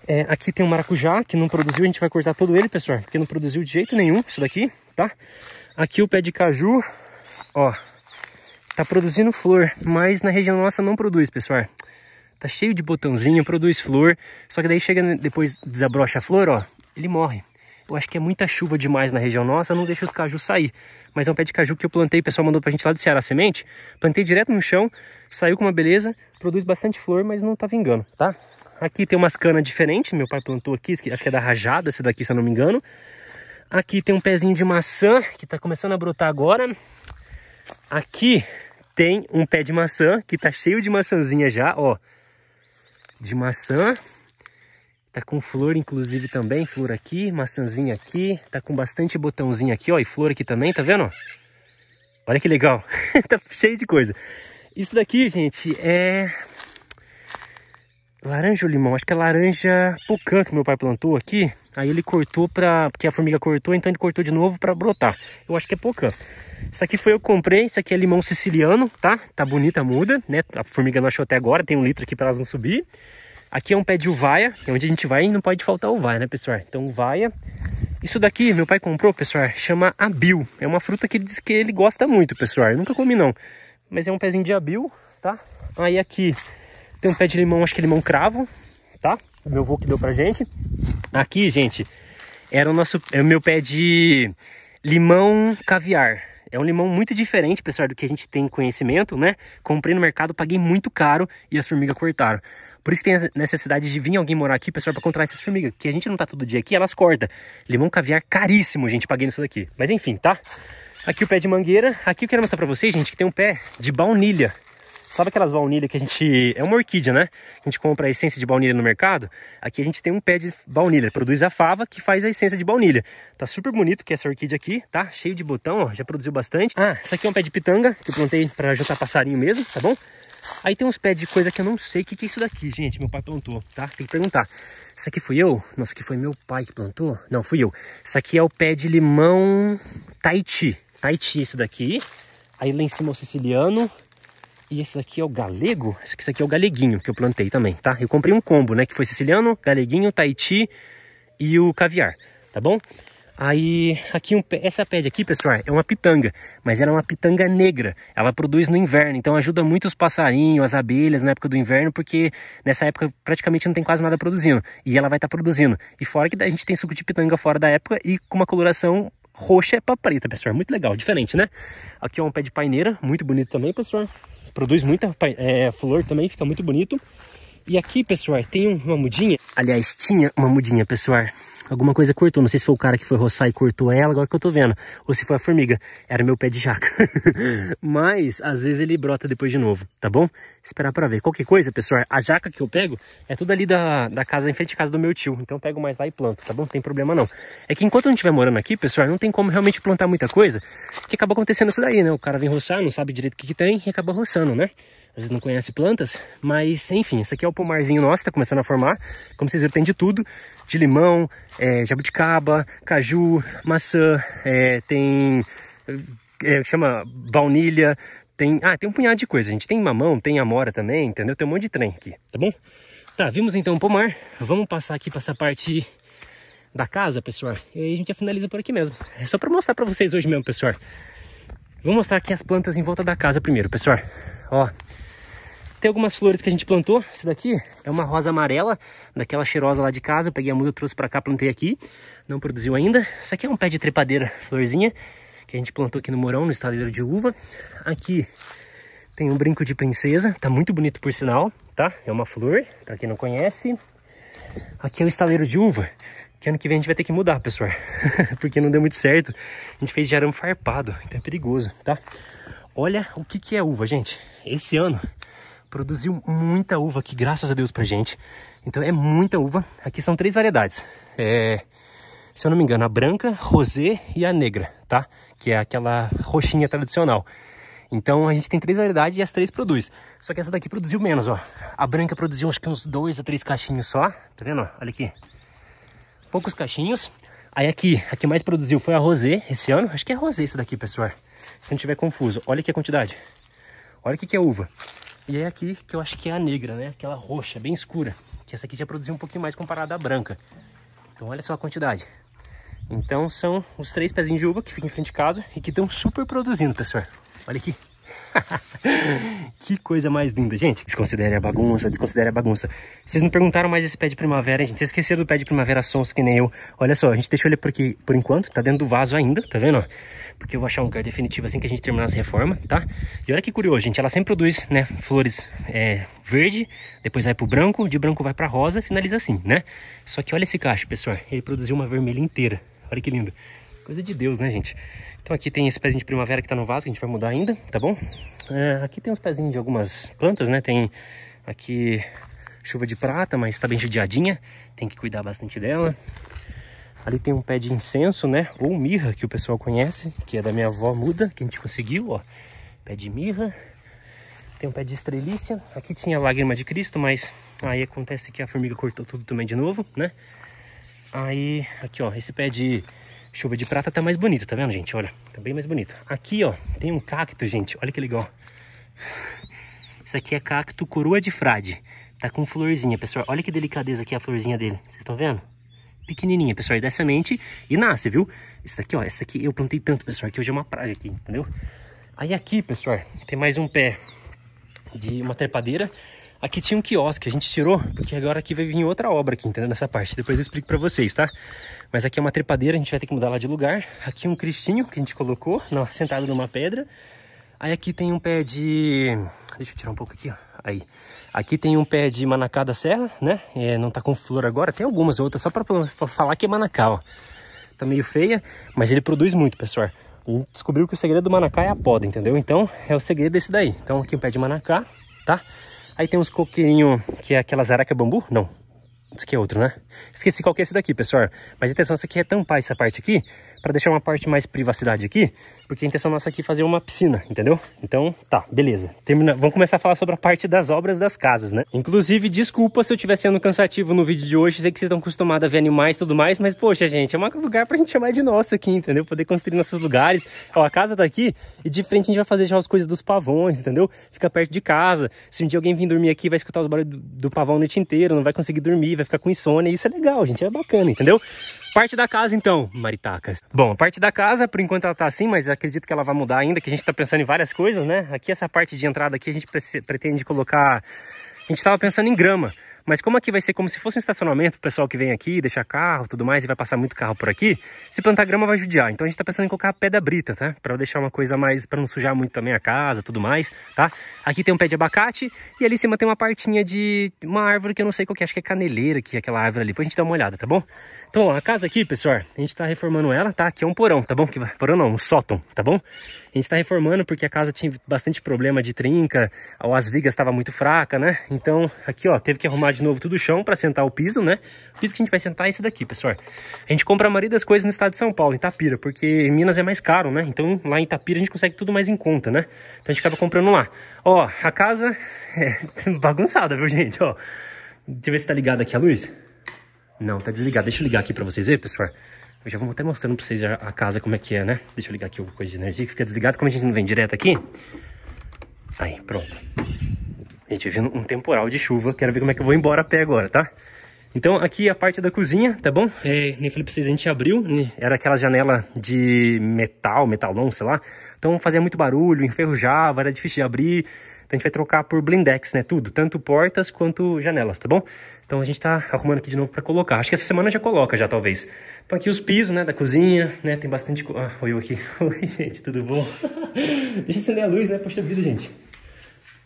É, aqui tem um maracujá que não produziu, a gente vai cortar todo ele, pessoal, porque não produziu de jeito nenhum isso daqui, tá? Aqui o pé de caju, Ó, tá produzindo flor, mas na região nossa não produz, pessoal. Tá cheio de botãozinho, produz flor, só que daí chega depois desabrocha a flor, ó, ele morre. Eu acho que é muita chuva demais na região nossa, não deixa os cajus sair. Mas é um pé de caju que eu plantei, o pessoal mandou pra gente lá do Ceará semente. Plantei direto no chão, saiu com uma beleza, produz bastante flor, mas não tá vingando, tá? Aqui tem umas canas diferentes, meu pai plantou aqui, acho que é da rajada, essa daqui, se eu não me engano. Aqui tem um pezinho de maçã, que tá começando a brotar agora. Aqui tem um pé de maçã que tá cheio de maçãzinha já, ó. De maçã. Tá com flor, inclusive, também. Flor aqui, maçãzinha aqui. Tá com bastante botãozinho aqui, ó. E flor aqui também, tá vendo? Olha que legal. *laughs* tá cheio de coisa. Isso daqui, gente, é... Laranja ou limão? Acho que é laranja pucã que meu pai plantou aqui. Aí ele cortou para porque a formiga cortou, então ele cortou de novo para brotar. Eu acho que é pouca. Isso aqui foi eu que comprei, isso aqui é limão siciliano, tá? Tá bonita, muda, né? A formiga não achou até agora, tem um litro aqui para elas não subir. Aqui é um pé de uvaia, é onde a gente vai e não pode faltar uvaia, né, pessoal? Então, uvaia. Isso daqui, meu pai comprou, pessoal, chama abil. É uma fruta que ele diz que ele gosta muito, pessoal. Eu nunca comi, não. Mas é um pezinho de abil, tá? Aí aqui tem um pé de limão, acho que é limão cravo, tá? o meu avô que deu pra gente. Aqui, gente, era o nosso, é o meu pé de limão caviar. É um limão muito diferente, pessoal, do que a gente tem conhecimento, né? Comprei no mercado, paguei muito caro e as formigas cortaram. Por isso tem a necessidade de vir alguém morar aqui, pessoal, para controlar essas formigas. Que a gente não tá todo dia aqui, elas cortam. Limão caviar caríssimo, gente, paguei nisso daqui. Mas enfim, tá? Aqui o pé de mangueira. Aqui eu quero mostrar para vocês, gente, que tem um pé de baunilha. Sabe aquelas baunilhas que a gente... É uma orquídea, né? A gente compra a essência de baunilha no mercado. Aqui a gente tem um pé de baunilha. Produz a fava que faz a essência de baunilha. Tá super bonito que essa orquídea aqui, tá? Cheio de botão, ó. Já produziu bastante. Ah, isso aqui é um pé de pitanga que eu plantei para juntar passarinho mesmo, tá bom? Aí tem uns pés de coisa que eu não sei o que, que, é isso daqui, gente. Meu pai plantou, tá? Tem que perguntar. Isso aqui fui eu? Nossa, aqui foi meu pai que plantou? Não, fui eu. Isso aqui é o pé de limão Taiti. Taiti, esse daqui. Aí lá em cima é o siciliano. E esse aqui é o galego? Esse aqui é o galeguinho que eu plantei também, tá? Eu comprei um combo, né? Que foi siciliano, galeguinho, Tahiti e o caviar, tá bom? Aí, aqui um, essa pede aqui, pessoal, é uma pitanga, mas ela é uma pitanga negra. Ela produz no inverno, então ajuda muito os passarinhos, as abelhas na época do inverno, porque nessa época praticamente não tem quase nada produzindo. E ela vai estar tá produzindo. E fora que a gente tem suco de pitanga fora da época e com uma coloração roxa para preta, pessoal. É muito legal, diferente, né? Aqui é um pé de paineira, muito bonito também, pessoal produz muita é, flor também, fica muito bonito. E aqui, pessoal, tem uma mudinha. Aliás, tinha uma mudinha, pessoal. Alguma coisa cortou, não sei se foi o cara que foi roçar e cortou ela, agora que eu tô vendo. Ou se foi a formiga, era meu pé de jaca. *laughs* Mas, às vezes ele brota depois de novo, tá bom? Esperar pra ver. Qualquer coisa, pessoal, a jaca que eu pego é tudo ali da, da casa, em frente à casa do meu tio. Então eu pego mais lá e planto, tá bom? Não tem problema não. É que enquanto eu não estiver morando aqui, pessoal, não tem como realmente plantar muita coisa. Que acaba acontecendo isso daí, né? O cara vem roçar, não sabe direito o que, que tem e acaba roçando, né? às vezes não conhece plantas, mas enfim, esse aqui é o pomarzinho nosso, tá começando a formar. Como vocês viram, tem de tudo, de limão, é, jabuticaba, caju, maçã, é, tem, é, chama baunilha, tem, ah, tem um punhado de coisa, gente. Tem mamão, tem amora também, entendeu? Tem um monte de trem aqui, tá bom? Tá, vimos então o pomar, vamos passar aqui para essa parte da casa, pessoal, e aí a gente já finaliza por aqui mesmo. É só para mostrar para vocês hoje mesmo, pessoal. Vou mostrar aqui as plantas em volta da casa primeiro, pessoal. Ó, tem algumas flores que a gente plantou. Essa daqui é uma rosa amarela, daquela cheirosa lá de casa. Eu peguei a muda, trouxe para cá, plantei aqui. Não produziu ainda. Essa aqui é um pé de trepadeira, florzinha, que a gente plantou aqui no Morão, no estaleiro de uva. Aqui tem um brinco de princesa. Tá muito bonito, por sinal, tá? É uma flor, para quem não conhece. Aqui é o estaleiro de uva, que ano que vem a gente vai ter que mudar, pessoal. *laughs* Porque não deu muito certo. A gente fez de arame farpado, então é perigoso, tá? Olha o que, que é uva, gente. Esse ano Produziu muita uva aqui, graças a Deus pra gente. Então é muita uva. Aqui são três variedades. É, se eu não me engano, a branca, rosé e a negra, tá? Que é aquela roxinha tradicional. Então a gente tem três variedades e as três produz. Só que essa daqui produziu menos, ó. A branca produziu acho que uns dois ou três cachinhos só. Tá vendo? Olha aqui. Poucos cachinhos. Aí aqui, a que mais produziu foi a rosé esse ano. Acho que é rosé essa daqui, pessoal. Se não tiver confuso. Olha aqui a quantidade. Olha o que, que é uva. E é aqui que eu acho que é a negra, né? Aquela roxa, bem escura. Que essa aqui já produziu um pouquinho mais comparada à branca. Então olha só a quantidade. Então são os três pezinhos de uva que ficam em frente de casa e que estão super produzindo, pessoal. Olha aqui. *laughs* que coisa mais linda, gente. Desconsidere a bagunça, desconsidere a bagunça. Vocês não perguntaram mais esse pé de primavera, gente. Vocês esqueceram do pé de primavera sons que nem eu. Olha só, a gente deixou ele por aqui por enquanto. Tá dentro do vaso ainda, tá vendo? porque eu vou achar um lugar definitivo assim que a gente terminar essa reforma, tá? E olha que curioso, gente, ela sempre produz, né, flores é, verde, depois vai pro branco, de branco vai pra rosa, finaliza assim, né? Só que olha esse cacho, pessoal, ele produziu uma vermelha inteira, olha que lindo. Coisa de Deus, né, gente? Então aqui tem esse pezinho de primavera que tá no vaso, que a gente vai mudar ainda, tá bom? É, aqui tem uns pezinhos de algumas plantas, né? Tem aqui chuva de prata, mas tá bem judiadinha, tem que cuidar bastante dela. Ali tem um pé de incenso, né? Ou mirra, que o pessoal conhece, que é da minha avó muda, que a gente conseguiu, ó. Pé de mirra. Tem um pé de estrelícia. Aqui tinha lágrima de Cristo, mas aí acontece que a formiga cortou tudo também de novo, né? Aí, aqui, ó, esse pé de chuva de prata tá mais bonito, tá vendo, gente? Olha, tá bem mais bonito. Aqui, ó, tem um cacto, gente. Olha que legal. Isso aqui é cacto coroa de frade. Tá com florzinha, pessoal. Olha que delicadeza aqui é a florzinha dele. Vocês estão vendo? pequenininha, pessoal. E dá semente e nasce, viu? Essa daqui, ó, essa aqui eu plantei tanto, pessoal, que hoje é uma praga aqui, entendeu? Aí aqui, pessoal, tem mais um pé de uma trepadeira. Aqui tinha um quiosque, a gente tirou, porque agora aqui vai vir outra obra aqui, entendeu? Nessa parte, depois eu explico pra vocês, tá? Mas aqui é uma trepadeira, a gente vai ter que mudar lá de lugar. Aqui um cristinho que a gente colocou, não, sentado numa pedra. Aí aqui tem um pé de... Deixa eu tirar um pouco aqui, ó. Aí. Aqui tem um pé de manacá da serra, né? É, não tá com flor agora. Tem algumas outras, só pra, pra falar que é manacá, ó. Tá meio feia, mas ele produz muito, pessoal. E descobriu que o segredo do manacá é a poda, entendeu? Então, é o segredo desse daí. Então, aqui um pé de manacá, tá? Aí tem uns coqueirinhos, que é aquelas araca bambu? Não. Esse aqui é outro, né? Esqueci qual que é esse daqui, pessoal. Mas atenção, você aqui é tampar essa parte aqui, pra deixar uma parte mais privacidade aqui, porque a intenção nossa aqui é fazer uma piscina, entendeu? Então, tá, beleza. Termina... Vamos começar a falar sobre a parte das obras das casas, né? Inclusive, desculpa se eu estiver sendo cansativo no vídeo de hoje, sei que vocês estão acostumados a ver animais e tudo mais, mas, poxa, gente, é um lugar pra gente chamar de nosso aqui, entendeu? Poder construir nossos lugares. Ó, a casa tá aqui e de frente a gente vai fazer já as coisas dos pavões, entendeu? Fica perto de casa. Se um dia alguém vir dormir aqui, vai escutar o barulhos do, do pavão a noite inteira, não vai conseguir dormir, vai ficar com insônia. Isso é legal, gente, é bacana, entendeu? Parte da casa, então, maritacas. Bom, a parte da casa, por enquanto ela tá assim, mas aqui acredito que ela vai mudar ainda, que a gente está pensando em várias coisas, né? Aqui essa parte de entrada aqui a gente pretende colocar... A gente estava pensando em grama, mas como aqui vai ser como se fosse um estacionamento, o pessoal que vem aqui, deixa carro tudo mais, e vai passar muito carro por aqui, se plantar grama vai judiar. Então a gente está pensando em colocar pedra brita, tá? Para deixar uma coisa mais, para não sujar muito também a casa, tudo mais, tá? Aqui tem um pé de abacate, e ali em cima tem uma partinha de uma árvore que eu não sei qual que é, acho que é caneleira aqui, aquela árvore ali. Depois a gente dá uma olhada, tá bom? Então, a casa aqui, pessoal, a gente tá reformando ela, tá? Aqui é um porão, tá bom? Que, porão não, um sótão, tá bom? A gente tá reformando porque a casa tinha bastante problema de trinca, as vigas estavam muito fraca, né? Então, aqui, ó, teve que arrumar de novo tudo o chão pra sentar o piso, né? O piso que a gente vai sentar é esse daqui, pessoal. A gente compra a maioria das coisas no estado de São Paulo, em Itapira, porque em Minas é mais caro, né? Então, lá em Itapira a gente consegue tudo mais em conta, né? Então a gente acaba comprando lá. Ó, a casa é *laughs* bagunçada, viu, gente? Ó, deixa eu ver se tá ligado aqui a luz. Não, tá desligado. Deixa eu ligar aqui pra vocês verem, pessoal. Eu já vou até mostrando pra vocês a casa como é que é, né? Deixa eu ligar aqui o coisa de energia que fica desligado. Como a gente não vem direto aqui... Aí, pronto. Gente, eu vi um temporal de chuva. Quero ver como é que eu vou embora a pé agora, tá? Então, aqui é a parte da cozinha, tá bom? É, nem falei pra vocês, a gente abriu. Né? Era aquela janela de metal, metalon, sei lá. Então, fazia muito barulho, enferrujava, era difícil de abrir. Então a gente vai trocar por blindex, né? Tudo, tanto portas quanto janelas, tá bom? Então a gente tá arrumando aqui de novo para colocar. Acho que essa semana já coloca já, talvez. Então aqui os pisos, né, da cozinha, né? Tem bastante... Co... Ah, oi eu aqui. *laughs* Oi, gente, tudo bom? *laughs* Deixa eu acender a luz, né? Poxa vida, gente.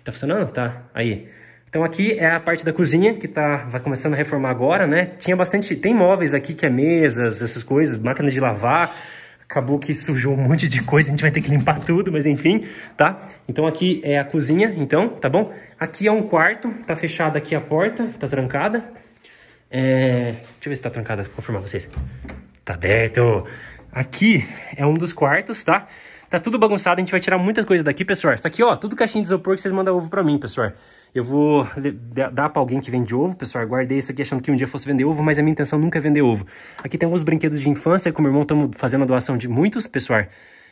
Tá funcionando? Tá. Aí. Então aqui é a parte da cozinha que tá vai começando a reformar agora, né? Tinha bastante, tem móveis aqui que é mesas, essas coisas, máquinas de lavar, Acabou que sujou um monte de coisa, a gente vai ter que limpar tudo, mas enfim, tá? Então aqui é a cozinha, então, tá bom? Aqui é um quarto, tá fechada aqui a porta, tá trancada. É... Deixa eu ver se tá trancada, confirmar vocês. Tá aberto! Aqui é um dos quartos, tá? Tá tudo bagunçado, a gente vai tirar muita coisa daqui, pessoal. Isso aqui, ó, tudo caixinha de isopor que vocês mandam ovo pra mim, pessoal. Eu vou dar pra alguém que vende ovo, pessoal. Guardei isso aqui achando que um dia fosse vender ovo, mas a minha intenção nunca é vender ovo. Aqui tem alguns brinquedos de infância com o meu irmão estamos fazendo a doação de muitos, pessoal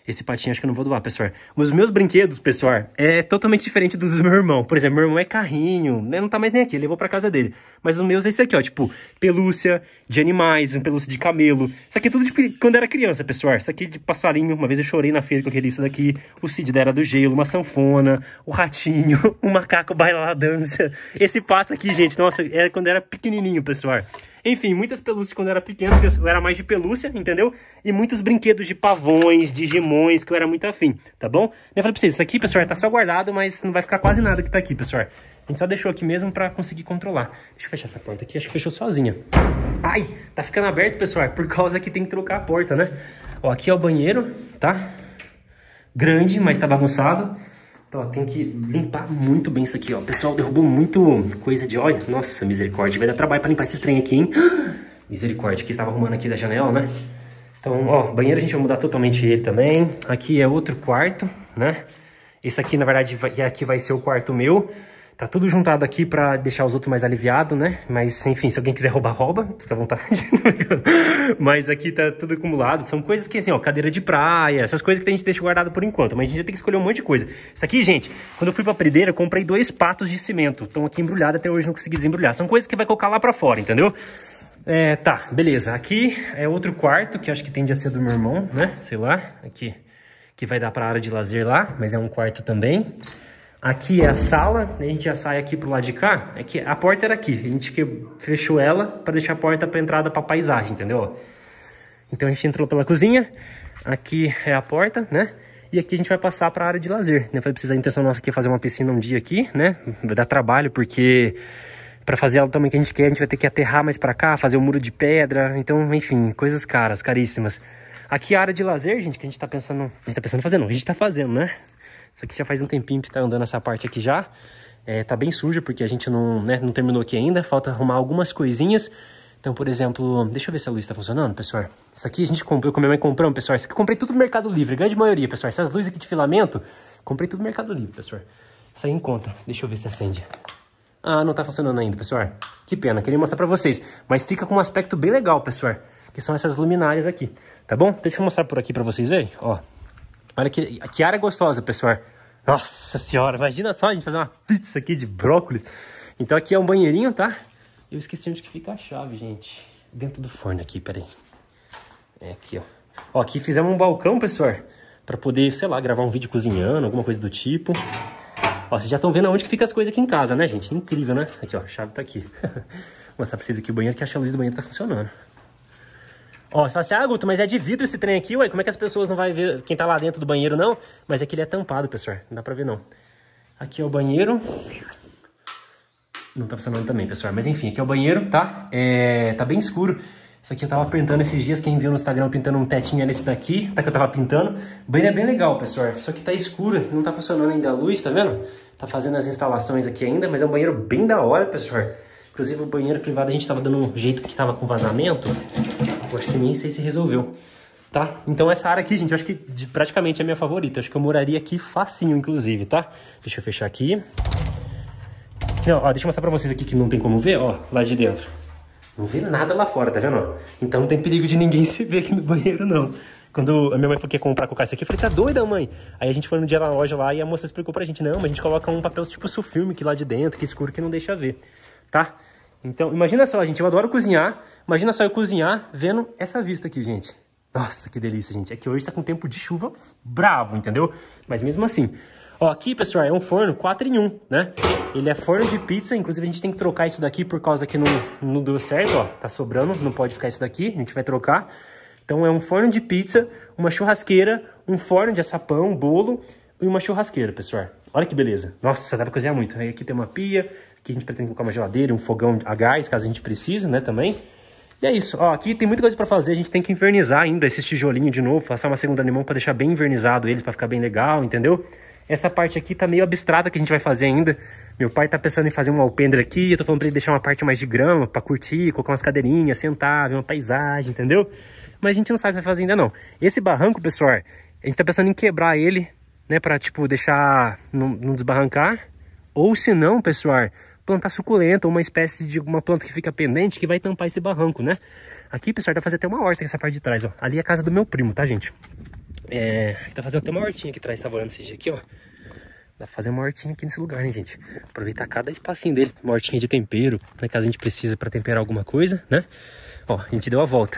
esse patinho acho que eu não vou doar, pessoal. Os meus brinquedos, pessoal, é totalmente diferente dos do meu irmão. Por exemplo, meu irmão é carrinho, né? Não tá mais nem aqui, levou pra casa dele. Mas os meus é esse aqui, ó. Tipo, pelúcia de animais, um pelúcia de camelo. Isso aqui é tudo de tipo, quando era criança, pessoal. Isso aqui é de passarinho. Uma vez eu chorei na feira com aquele isso daqui. O Cid da Era do Gelo, uma sanfona, o ratinho, *laughs* o macaco baila dança. Esse pato aqui, gente, nossa, era é quando era pequenininho, pessoal. Enfim, muitas pelúcias quando eu era pequeno, eu era mais de pelúcia, entendeu? E muitos brinquedos de pavões, de gemões, que eu era muito afim, tá bom? Eu falei pra vocês, isso aqui, pessoal, tá só guardado, mas não vai ficar quase nada que tá aqui, pessoal. A gente só deixou aqui mesmo pra conseguir controlar. Deixa eu fechar essa porta aqui, acho que fechou sozinha. Ai, tá ficando aberto, pessoal, é por causa que tem que trocar a porta, né? Ó, aqui é o banheiro, tá? Grande, mas tá bagunçado. Então, ó, tem que limpar muito bem isso aqui, ó. O pessoal derrubou muito coisa de óleo. Nossa, misericórdia. Vai dar trabalho pra limpar esse trem aqui, hein? *gasps* Misericórdia, que estava arrumando aqui da janela, né? Então, ó, banheiro a gente vai mudar totalmente ele também. Aqui é outro quarto, né? Esse aqui, na verdade, vai, aqui vai ser o quarto meu. Tá tudo juntado aqui pra deixar os outros mais aliviados, né? Mas, enfim, se alguém quiser roubar, rouba. Fica à vontade. *laughs* mas aqui tá tudo acumulado. São coisas que, assim, ó, cadeira de praia, essas coisas que a gente deixa guardado por enquanto. Mas a gente já tem que escolher um monte de coisa. Isso aqui, gente, quando eu fui pra prideira, eu comprei dois patos de cimento. Estão aqui embrulhados, até hoje não consegui desembrulhar. São coisas que vai colocar lá pra fora, entendeu? É, tá, beleza. Aqui é outro quarto, que acho que tende a ser do meu irmão, né? Sei lá, aqui. Que vai dar pra área de lazer lá, mas é um quarto também. Aqui é a sala, a gente já sai aqui pro lado de cá. É que a porta era aqui, a gente que fechou ela para deixar a porta para entrada para paisagem, entendeu? Então a gente entrou pela cozinha, aqui é a porta, né? E aqui a gente vai passar para a área de lazer, né? Vai precisar a intenção nossa aqui é fazer uma piscina um dia aqui, né? Vai dar trabalho porque para fazer ela também que a gente quer, a gente vai ter que aterrar mais para cá, fazer o um muro de pedra, então, enfim, coisas caras, caríssimas. Aqui é a área de lazer, gente, que a gente tá pensando, a gente tá pensando fazendo, a gente tá fazendo, né? Isso aqui já faz um tempinho que tá andando essa parte aqui já. É, tá bem suja porque a gente não, né, não terminou aqui ainda, falta arrumar algumas coisinhas. Então, por exemplo, deixa eu ver se a luz tá funcionando, pessoal. Isso aqui a gente comprou, eu com a minha mãe compramos, pessoal. Isso aqui eu comprei tudo no Mercado Livre, grande maioria, pessoal. Essas luzes aqui de filamento, comprei tudo no Mercado Livre, pessoal. Isso aí encontra. Deixa eu ver se acende. Ah, não tá funcionando ainda, pessoal. Que pena, queria mostrar pra vocês. Mas fica com um aspecto bem legal, pessoal. Que são essas luminárias aqui, tá bom? Deixa eu mostrar por aqui pra vocês verem, ó. Olha que, que área gostosa, pessoal. Nossa senhora, imagina só a gente fazer uma pizza aqui de brócolis. Então aqui é um banheirinho, tá? Eu esqueci onde que fica a chave, gente. Dentro do forno aqui, peraí. É aqui, ó. Ó, aqui fizemos um balcão, pessoal, para poder, sei lá, gravar um vídeo cozinhando, alguma coisa do tipo. Ó, vocês já estão vendo aonde que fica as coisas aqui em casa, né, gente? Incrível, né? Aqui, ó, a chave tá aqui. *laughs* Vou mostrar pra vocês aqui o banheiro, que acho que a luz do banheiro tá funcionando. Ó, você fala assim, ah, Guto, mas é de vidro esse trem aqui, ué, como é que as pessoas não vão ver quem tá lá dentro do banheiro, não? Mas é que ele é tampado, pessoal, não dá pra ver, não. Aqui é o banheiro. Não tá funcionando também, pessoal, mas enfim, aqui é o banheiro, tá? É, tá bem escuro. Isso aqui eu tava pintando esses dias, quem viu no Instagram pintando um tetinho nesse daqui, tá que eu tava pintando. O banheiro é bem legal, pessoal, só que tá escuro, não tá funcionando ainda a luz, tá vendo? Tá fazendo as instalações aqui ainda, mas é um banheiro bem da hora, pessoal. Inclusive o banheiro privado a gente tava dando um jeito que tava com vazamento. Eu acho que nem sei se resolveu. Tá? Então essa área aqui, gente, eu acho que praticamente é a minha favorita. acho que eu moraria aqui facinho, inclusive, tá? Deixa eu fechar aqui. Não, ó, deixa eu mostrar pra vocês aqui que não tem como ver, ó, lá de dentro. Não vê nada lá fora, tá vendo? Então não tem perigo de ninguém *laughs* se ver aqui no banheiro, não. Quando a minha mãe falou que ia comprar colocar isso aqui, eu falei, tá doida, mãe? Aí a gente foi no dia na loja lá e a moça explicou pra gente, não, mas a gente coloca um papel tipo sufilme que lá de dentro, que escuro, que não deixa ver, tá? Então, imagina só, gente, eu adoro cozinhar. Imagina só eu cozinhar vendo essa vista aqui, gente. Nossa, que delícia, gente. É que hoje tá com tempo de chuva bravo, entendeu? Mas mesmo assim. Ó, aqui, pessoal, é um forno 4 em 1, né? Ele é forno de pizza, inclusive a gente tem que trocar isso daqui por causa que não, não deu certo, ó. Tá sobrando, não pode ficar isso daqui, a gente vai trocar. Então é um forno de pizza, uma churrasqueira, um forno de açapão, bolo e uma churrasqueira, pessoal. Olha que beleza. Nossa, dá pra cozinhar muito. Aí aqui tem uma pia, que a gente pretende colocar uma geladeira, um fogão a gás, caso a gente precise, né, também. E é isso, ó, aqui tem muita coisa para fazer, a gente tem que invernizar ainda esses tijolinhos de novo, passar uma segunda limão para deixar bem invernizado eles, para ficar bem legal, entendeu? Essa parte aqui tá meio abstrata que a gente vai fazer ainda. Meu pai tá pensando em fazer um alpendre aqui, eu tô falando para ele deixar uma parte mais de grama, para curtir, colocar umas cadeirinhas, sentar, ver uma paisagem, entendeu? Mas a gente não sabe o que vai fazer ainda não. Esse barranco, pessoal, a gente tá pensando em quebrar ele, né, para tipo, deixar, não desbarrancar. Ou se não, pessoal, plantar suculenta, uma espécie de uma planta que fica pendente que vai tampar esse barranco, né? Aqui, pessoal, dá pra fazer até uma horta nessa parte de trás, ó. Ali é a casa do meu primo, tá, gente? É, tá fazendo até uma hortinha aqui atrás, tá morando esse dia aqui, ó. Dá pra fazer uma hortinha aqui nesse lugar, né, gente? Aproveitar cada espacinho dele. Uma hortinha de tempero, né, caso a gente precisa pra temperar alguma coisa, né? Ó, a gente deu a volta.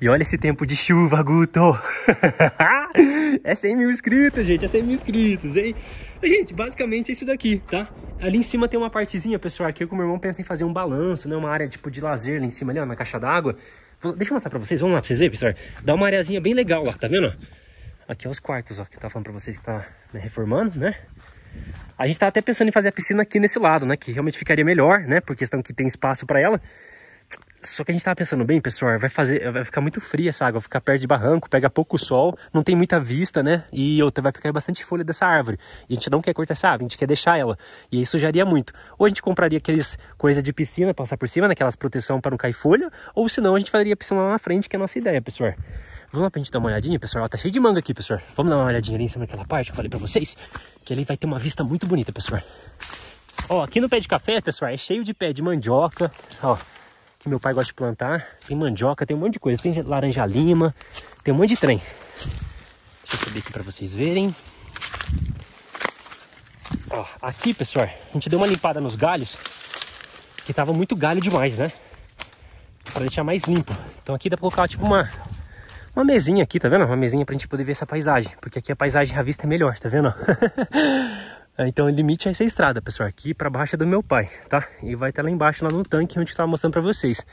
E olha esse tempo de chuva, Guto! *laughs* É 100 mil inscritos, gente. É 100 mil inscritos, hein? Gente, basicamente é isso daqui, tá? Ali em cima tem uma partezinha, pessoal, aqui que o meu irmão pensa em fazer um balanço, né? Uma área tipo de lazer ali em cima, ali, ó, na caixa d'água. Deixa eu mostrar pra vocês, vamos lá pra vocês verem, pessoal. Dá uma areazinha bem legal lá, tá vendo? Aqui é os quartos, ó, que eu tava falando pra vocês que tá né, reformando, né? A gente tava tá até pensando em fazer a piscina aqui nesse lado, né? Que realmente ficaria melhor, né? Por questão que tem espaço pra ela. Só que a gente tava pensando bem, pessoal, vai fazer, vai ficar muito fria essa água, ficar perto de barranco, pega pouco sol, não tem muita vista, né? E outra vai ficar bastante folha dessa árvore. E a gente não quer cortar essa árvore, a gente quer deixar ela. E aí sujaria muito. Ou a gente compraria aqueles coisa de piscina passar por cima, naquelas né? proteção para não cair folha, ou senão a gente faria piscina lá na frente, que é a nossa ideia, pessoal. Vamos lá pra gente dar uma olhadinha, pessoal. Ó, tá cheio de manga aqui, pessoal. Vamos dar uma olhadinha ali em cima daquela parte que eu falei pra vocês. Que ali vai ter uma vista muito bonita, pessoal. Ó, aqui no pé de café, pessoal, é cheio de pé de mandioca. Ó, que meu pai gosta de plantar. Tem mandioca, tem um monte de coisa. Tem laranja-lima, tem um monte de trem. Deixa eu subir aqui para vocês verem. Ó, aqui, pessoal, a gente deu uma limpada nos galhos, que tava muito galho demais, né? Para deixar mais limpo. Então aqui dá para colocar tipo uma uma mesinha aqui, tá vendo? Uma mesinha pra gente poder ver essa paisagem, porque aqui a paisagem à vista é melhor, tá vendo? *laughs* É, então o limite é essa estrada, pessoal, aqui para baixo é do meu pai, tá? E vai até lá embaixo, lá no tanque, onde eu tava mostrando para vocês.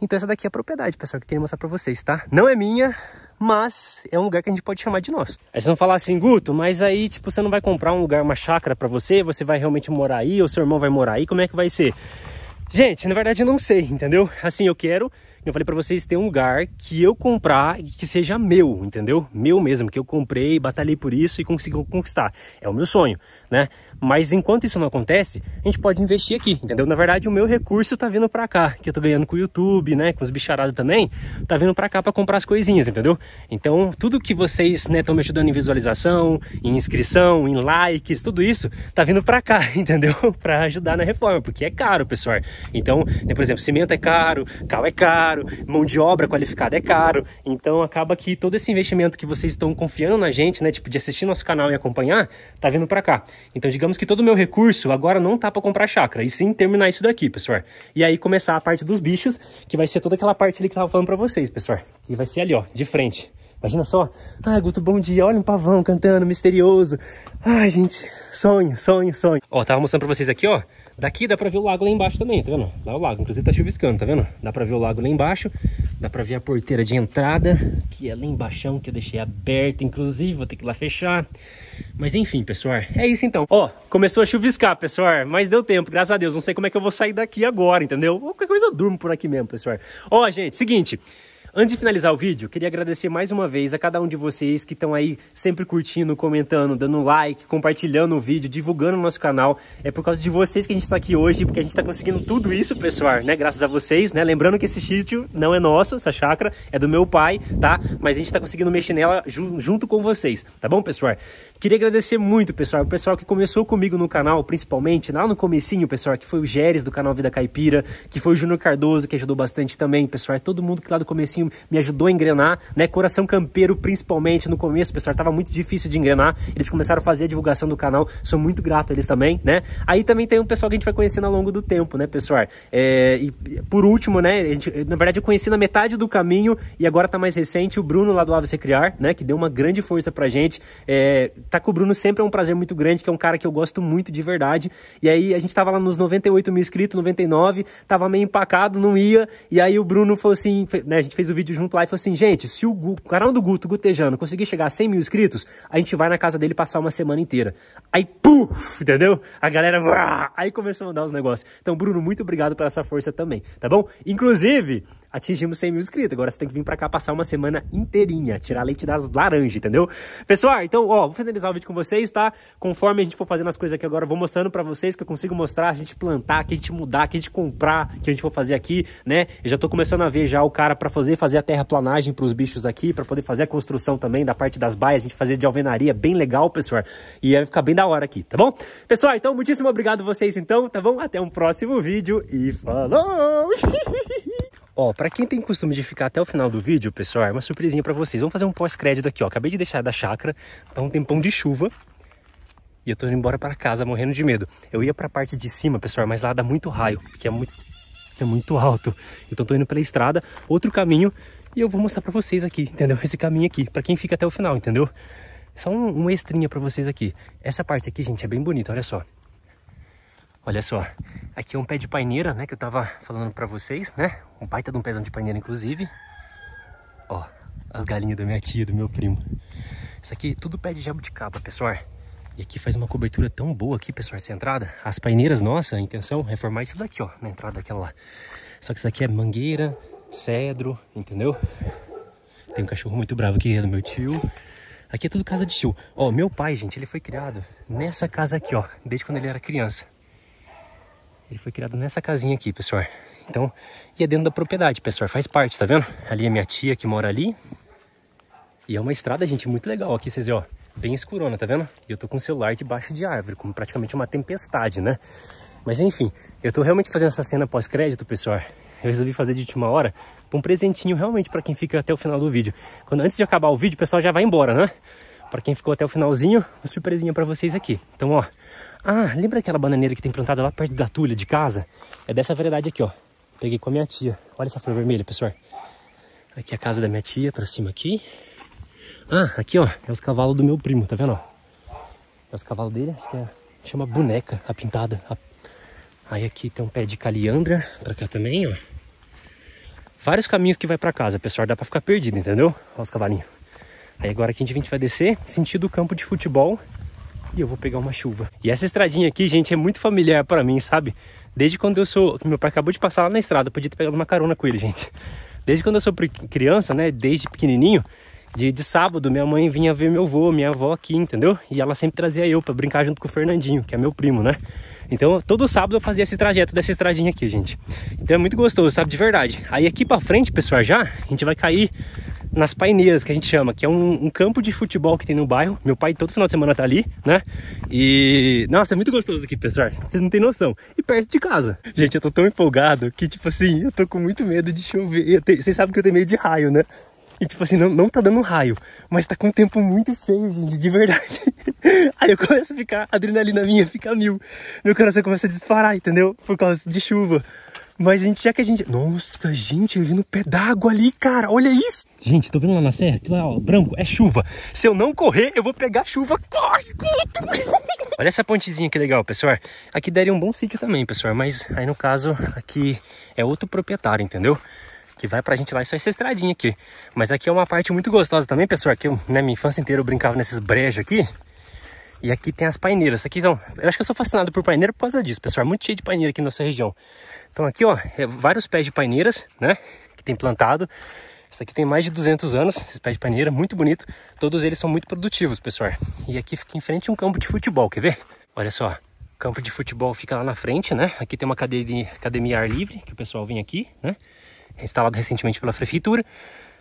Então essa daqui é a propriedade, pessoal, que eu queria mostrar para vocês, tá? Não é minha, mas é um lugar que a gente pode chamar de nosso. Aí vocês vão falar assim, Guto, mas aí, tipo, você não vai comprar um lugar, uma chácara para você? Você vai realmente morar aí? Ou seu irmão vai morar aí? Como é que vai ser? Gente, na verdade eu não sei, entendeu? Assim, eu quero eu falei para vocês ter um lugar que eu comprar e que seja meu, entendeu? Meu mesmo, que eu comprei, batalhei por isso e consegui conquistar. É o meu sonho, né? Mas enquanto isso não acontece, a gente pode investir aqui, entendeu? Na verdade, o meu recurso tá vindo para cá, que eu tô ganhando com o YouTube, né, com os bicharados também, tá vindo para cá para comprar as coisinhas, entendeu? Então, tudo que vocês, né, estão me ajudando em visualização, em inscrição, em likes, tudo isso tá vindo para cá, *laughs* entendeu? para ajudar na reforma, porque é caro, pessoal. Então, né, por exemplo, cimento é caro, cal é caro, mão de obra qualificada é caro. Então, acaba que todo esse investimento que vocês estão confiando na gente, né, tipo de assistir nosso canal e acompanhar, tá vindo para cá. Então, digamos digamos que todo o meu recurso agora não tá para comprar chácara, e sim terminar isso daqui, pessoal. E aí começar a parte dos bichos, que vai ser toda aquela parte ali que eu tava falando para vocês, pessoal. Que vai ser ali, ó, de frente. Imagina só. Ah, Guto, bom dia. Olha um pavão cantando, misterioso. Ai, gente, sonho, sonho, sonho. Ó, tava mostrando para vocês aqui, ó. Daqui dá pra ver o lago lá embaixo também, tá vendo? Lá o lago, inclusive tá chuviscando, tá vendo? Dá pra ver o lago lá embaixo, dá pra ver a porteira de entrada, que é lá embaixo, que eu deixei aberta, inclusive, vou ter que ir lá fechar. Mas enfim, pessoal, é isso então. Ó, começou a chuviscar, pessoal, mas deu tempo, graças a Deus, não sei como é que eu vou sair daqui agora, entendeu? qualquer coisa eu durmo por aqui mesmo, pessoal. Ó, gente, seguinte... Antes de finalizar o vídeo, queria agradecer mais uma vez a cada um de vocês que estão aí sempre curtindo, comentando, dando like, compartilhando o vídeo, divulgando o nosso canal. É por causa de vocês que a gente está aqui hoje, porque a gente está conseguindo tudo isso, pessoal, né? Graças a vocês, né? Lembrando que esse sítio não é nosso, essa chácara, é do meu pai, tá? Mas a gente está conseguindo mexer nela junto com vocês, tá bom, pessoal? Queria agradecer muito, pessoal, o pessoal que começou comigo no canal, principalmente, lá no comecinho, pessoal, que foi o Geres do canal Vida Caipira, que foi o Júnior Cardoso, que ajudou bastante também, pessoal, todo mundo que lá do comecinho me ajudou a engrenar, né, Coração Campeiro, principalmente, no começo, pessoal, tava muito difícil de engrenar, eles começaram a fazer a divulgação do canal, sou muito grato a eles também, né, aí também tem um pessoal que a gente vai conhecendo ao longo do tempo, né, pessoal, é, e por último, né, gente, na verdade eu conheci na metade do caminho e agora tá mais recente o Bruno lá do Ave Criar, né, que deu uma grande força pra gente, é, tá com o Bruno sempre é um prazer muito grande, que é um cara que eu gosto muito de verdade. E aí a gente tava lá nos 98 mil inscritos, 99, tava meio empacado, não ia. E aí o Bruno falou assim, né, a gente fez o vídeo junto lá e falou assim, gente, se o, Gu, o canal do Guto, Gutejano, conseguir chegar a 100 mil inscritos, a gente vai na casa dele passar uma semana inteira. Aí, puf, entendeu? A galera, uah, aí começou a mandar os negócios. Então, Bruno, muito obrigado por essa força também, tá bom? Inclusive, atingimos 100 mil inscritos. Agora você tem que vir pra cá passar uma semana inteirinha, tirar leite das laranjas, entendeu? Pessoal, então, ó, vou finalizar o vídeo com vocês, tá? Conforme a gente for fazendo as coisas aqui agora, eu vou mostrando pra vocês que eu consigo mostrar, a gente plantar, que a gente mudar, que a gente comprar, que a gente for fazer aqui, né? Eu já tô começando a ver já o cara pra fazer, fazer a terraplanagem pros bichos aqui, pra poder fazer a construção também da parte das baias, a gente fazer de alvenaria, bem legal, pessoal. E vai ficar bem da hora aqui, tá bom? Pessoal, então, muitíssimo obrigado vocês, então, tá bom? Até um próximo vídeo e falou! *laughs* Ó, para quem tem costume de ficar até o final do vídeo, pessoal, é uma surpresinha para vocês. Vamos fazer um pós-crédito aqui, ó. Acabei de deixar da chácara, tá um tempão de chuva. E eu tô indo embora para casa morrendo de medo. Eu ia para a parte de cima, pessoal, mas lá dá muito raio, porque é muito é muito alto. Então tô indo pela estrada, outro caminho, e eu vou mostrar para vocês aqui, entendeu? Esse caminho aqui, para quem fica até o final, entendeu? Só um, um extrinha para vocês aqui. Essa parte aqui, gente, é bem bonita, olha só. Olha só, aqui é um pé de paineira, né, que eu tava falando para vocês, né? Um baita de um pezão de paineira, inclusive. Ó, as galinhas da minha tia, do meu primo. Isso aqui tudo pé de jabuticaba, pessoal. E aqui faz uma cobertura tão boa aqui, pessoal, essa entrada. As paineiras, nossa, a intenção é formar isso daqui, ó, na entrada daquela lá. Só que isso daqui é mangueira, cedro, entendeu? Tem um cachorro muito bravo aqui, é do meu tio. Aqui é tudo casa de tio. Ó, meu pai, gente, ele foi criado nessa casa aqui, ó, desde quando ele era criança. Ele foi criado nessa casinha aqui, pessoal. Então, e é dentro da propriedade, pessoal. Faz parte, tá vendo? Ali é minha tia que mora ali. E é uma estrada, gente, muito legal. Aqui vocês vê, ó, bem escurona, tá vendo? E eu tô com o celular debaixo de árvore, como praticamente uma tempestade, né? Mas enfim, eu tô realmente fazendo essa cena pós-crédito, pessoal. Eu resolvi fazer de última hora um presentinho realmente para quem fica até o final do vídeo. Quando antes de acabar o vídeo, o pessoal já vai embora, né? Para quem ficou até o finalzinho, uma surpresinha para vocês aqui. Então, ó, ah, lembra aquela bananeira que tem plantada lá perto da tulha de casa? É dessa variedade aqui, ó. Peguei com a minha tia. Olha essa flor vermelha, pessoal. Aqui é a casa da minha tia, pra cima aqui. Ah, aqui, ó. É os cavalos do meu primo, tá vendo? Ó? É os cavalos dele, acho que é... Chama boneca, a pintada. A... Aí aqui tem um pé de caliandra, pra cá também, ó. Vários caminhos que vai pra casa, pessoal. Dá pra ficar perdido, entendeu? Olha os cavalinhos. Aí agora aqui a gente vai descer, sentido campo de futebol e eu vou pegar uma chuva. E essa estradinha aqui, gente, é muito familiar para mim, sabe? Desde quando eu sou... Meu pai acabou de passar lá na estrada, eu podia ter pegado uma carona com ele, gente. Desde quando eu sou criança, né, desde pequenininho, de, de sábado, minha mãe vinha ver meu avô, minha avó aqui, entendeu? E ela sempre trazia eu para brincar junto com o Fernandinho, que é meu primo, né? Então, todo sábado eu fazia esse trajeto dessa estradinha aqui, gente. Então é muito gostoso, sabe? De verdade. Aí aqui pra frente, pessoal, já, a gente vai cair nas paineiras que a gente chama, que é um, um, campo de futebol que tem no bairro. Meu pai todo final de semana tá ali, né? E nossa, é muito gostoso aqui, pessoal. Vocês não tem noção. E perto de casa. Gente, eu tô tão empolgado que tipo assim, eu tô com muito medo de chover. Tenho... Vocês sabem que eu tenho medo de raio, né? E tipo assim, não, não tá dando raio, mas tá com um tempo muito feio, gente, de verdade. *laughs* Aí eu começo a ficar, a adrenalina minha fica mil. Meu coração começa a disparar, entendeu? Por causa de chuva. Mas a gente, já que a gente... Nossa, gente, eu vi no pé d'água ali, cara. Olha isso. Gente, tô vendo lá na serra? Aquilo lá, ó, branco, é chuva. Se eu não correr, eu vou pegar chuva. Corre, corre. *laughs* Olha essa pontezinha que legal, pessoal. Aqui daria um bom sítio também, pessoal. Mas aí, no caso, aqui é outro proprietário, entendeu? que vai pra gente lá, isso é essa estradinha aqui. Mas aqui é uma parte muito gostosa também, pessoal, que na né, minha infância inteira eu brincava nesses brejos aqui. E aqui tem as paineiras. Aqui são, então, eu acho que eu sou fascinado por paineira por causa disso, pessoal. É muito cheio de paineira aqui na nossa região. Então aqui, ó, é vários pés de paineiras, né? Que tem plantado. Isso aqui tem mais de 200 anos, esses pés de paineira muito bonito. Todos eles são muito produtivos, pessoal. E aqui fica em frente um campo de futebol, quer ver? Olha só, campo de futebol fica lá na frente, né? Aqui tem uma academia, academia ar livre, que o pessoal vem aqui, né? É instalado recentemente pela prefeitura.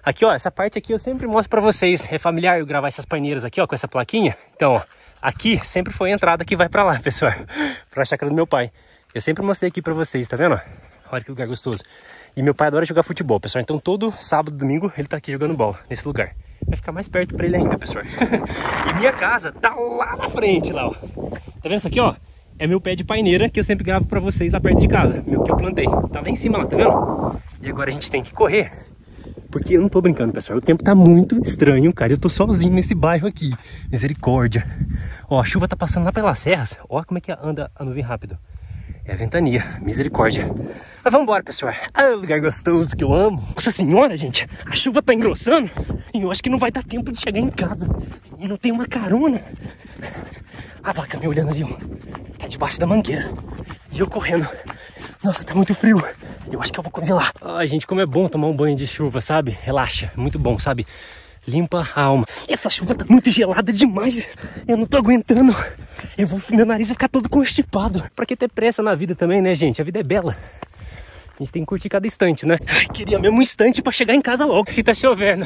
Aqui, ó, essa parte aqui eu sempre mostro para vocês. É familiar eu gravar essas paineiras aqui, ó, com essa plaquinha. Então, ó, Aqui sempre foi a entrada que vai para lá, *laughs* pessoal, para a chácara do meu pai. Eu sempre mostrei aqui para vocês, tá vendo? Olha que lugar gostoso. E meu pai adora jogar futebol, pessoal. Então todo sábado, domingo, ele tá aqui jogando bola, nesse lugar. Vai ficar mais perto para ele ainda, pessoal. *laughs* e minha casa tá lá na frente, lá, ó. Tá vendo isso aqui, ó? É meu pé de paineira que eu sempre gravo para vocês lá perto de casa. Meu que eu plantei. Tá lá em cima, lá, tá vendo? E agora a gente tem que correr porque eu não tô brincando, pessoal. O tempo tá muito estranho, cara. Eu tô sozinho nesse bairro aqui. Misericórdia. Ó, a chuva tá passando lá pelas serras. Ó como é que anda a nuvem rápido. É ventania, misericórdia. Mas vamos embora, pessoal. Ah, é lugar gostoso que eu amo. Nossa senhora, gente, a chuva tá engrossando e eu acho que não vai dar tempo de chegar em casa. E não tem uma carona. A vaca me olhando ali, ó. Tá debaixo da mangueira. E eu correndo. Nossa, tá muito frio. Eu acho que eu vou congelar. Ai, gente, como é bom tomar um banho de chuva, sabe? Relaxa, muito bom, sabe? limpa a alma. Essa chuva tá muito gelada demais. Eu não tô aguentando. Eu vou, meu nariz vai ficar todo constipado. Pra que ter pressa na vida também, né, gente? A vida é bela. A gente tem que curtir cada instante, né? Ai, queria mesmo um instante para chegar em casa logo que tá chovendo.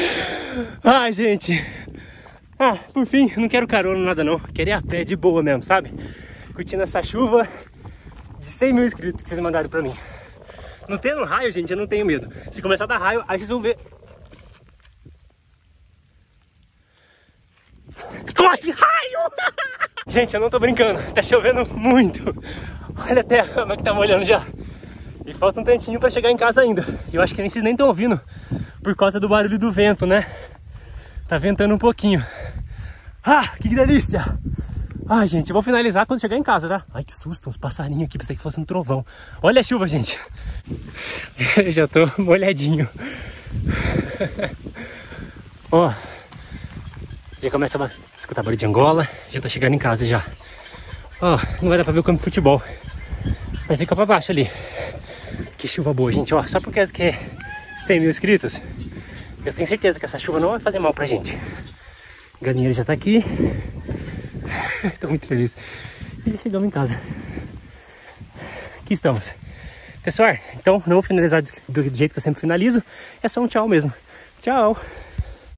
*laughs* Ai, gente. Ah, por fim, não quero carona, nada não. Queria a pé de boa mesmo, sabe? Curtindo essa chuva de 100 mil inscritos que vocês mandaram pra mim. Não tendo raio, gente, eu não tenho medo. Se começar a dar raio, aí vocês vão ver Corre, raio! *laughs* Gente, eu não tô brincando, tá chovendo muito. Olha a terra, como é que tá molhando já. E falta um tantinho pra chegar em casa ainda. Eu acho que nem vocês nem estão ouvindo, por causa do barulho do vento, né? Tá ventando um pouquinho. Ah, que delícia! Ai, gente, eu vou finalizar quando chegar em casa, tá? Ai, que susto, uns passarinhos aqui, pensei que fosse um trovão. Olha a chuva, gente. *laughs* Eu já tô molhadinho. *laughs* Ó. oh. Já começa a escutar barulho de Angola. Já tá chegando em casa já. Ó, oh, não vai dar pra ver o campo de futebol. Mas fica pra baixo ali. Que chuva boa, gente. Ó, só porque é que é 100 mil inscritos. Eu tenho certeza que essa chuva não vai fazer mal pra gente. Galinheiro já tá aqui. *laughs* Tô muito feliz. E já chegamos em casa. Aqui estamos. Pessoal, então não vou finalizar do, do jeito que eu sempre finalizo. É só um tchau mesmo. Tchau!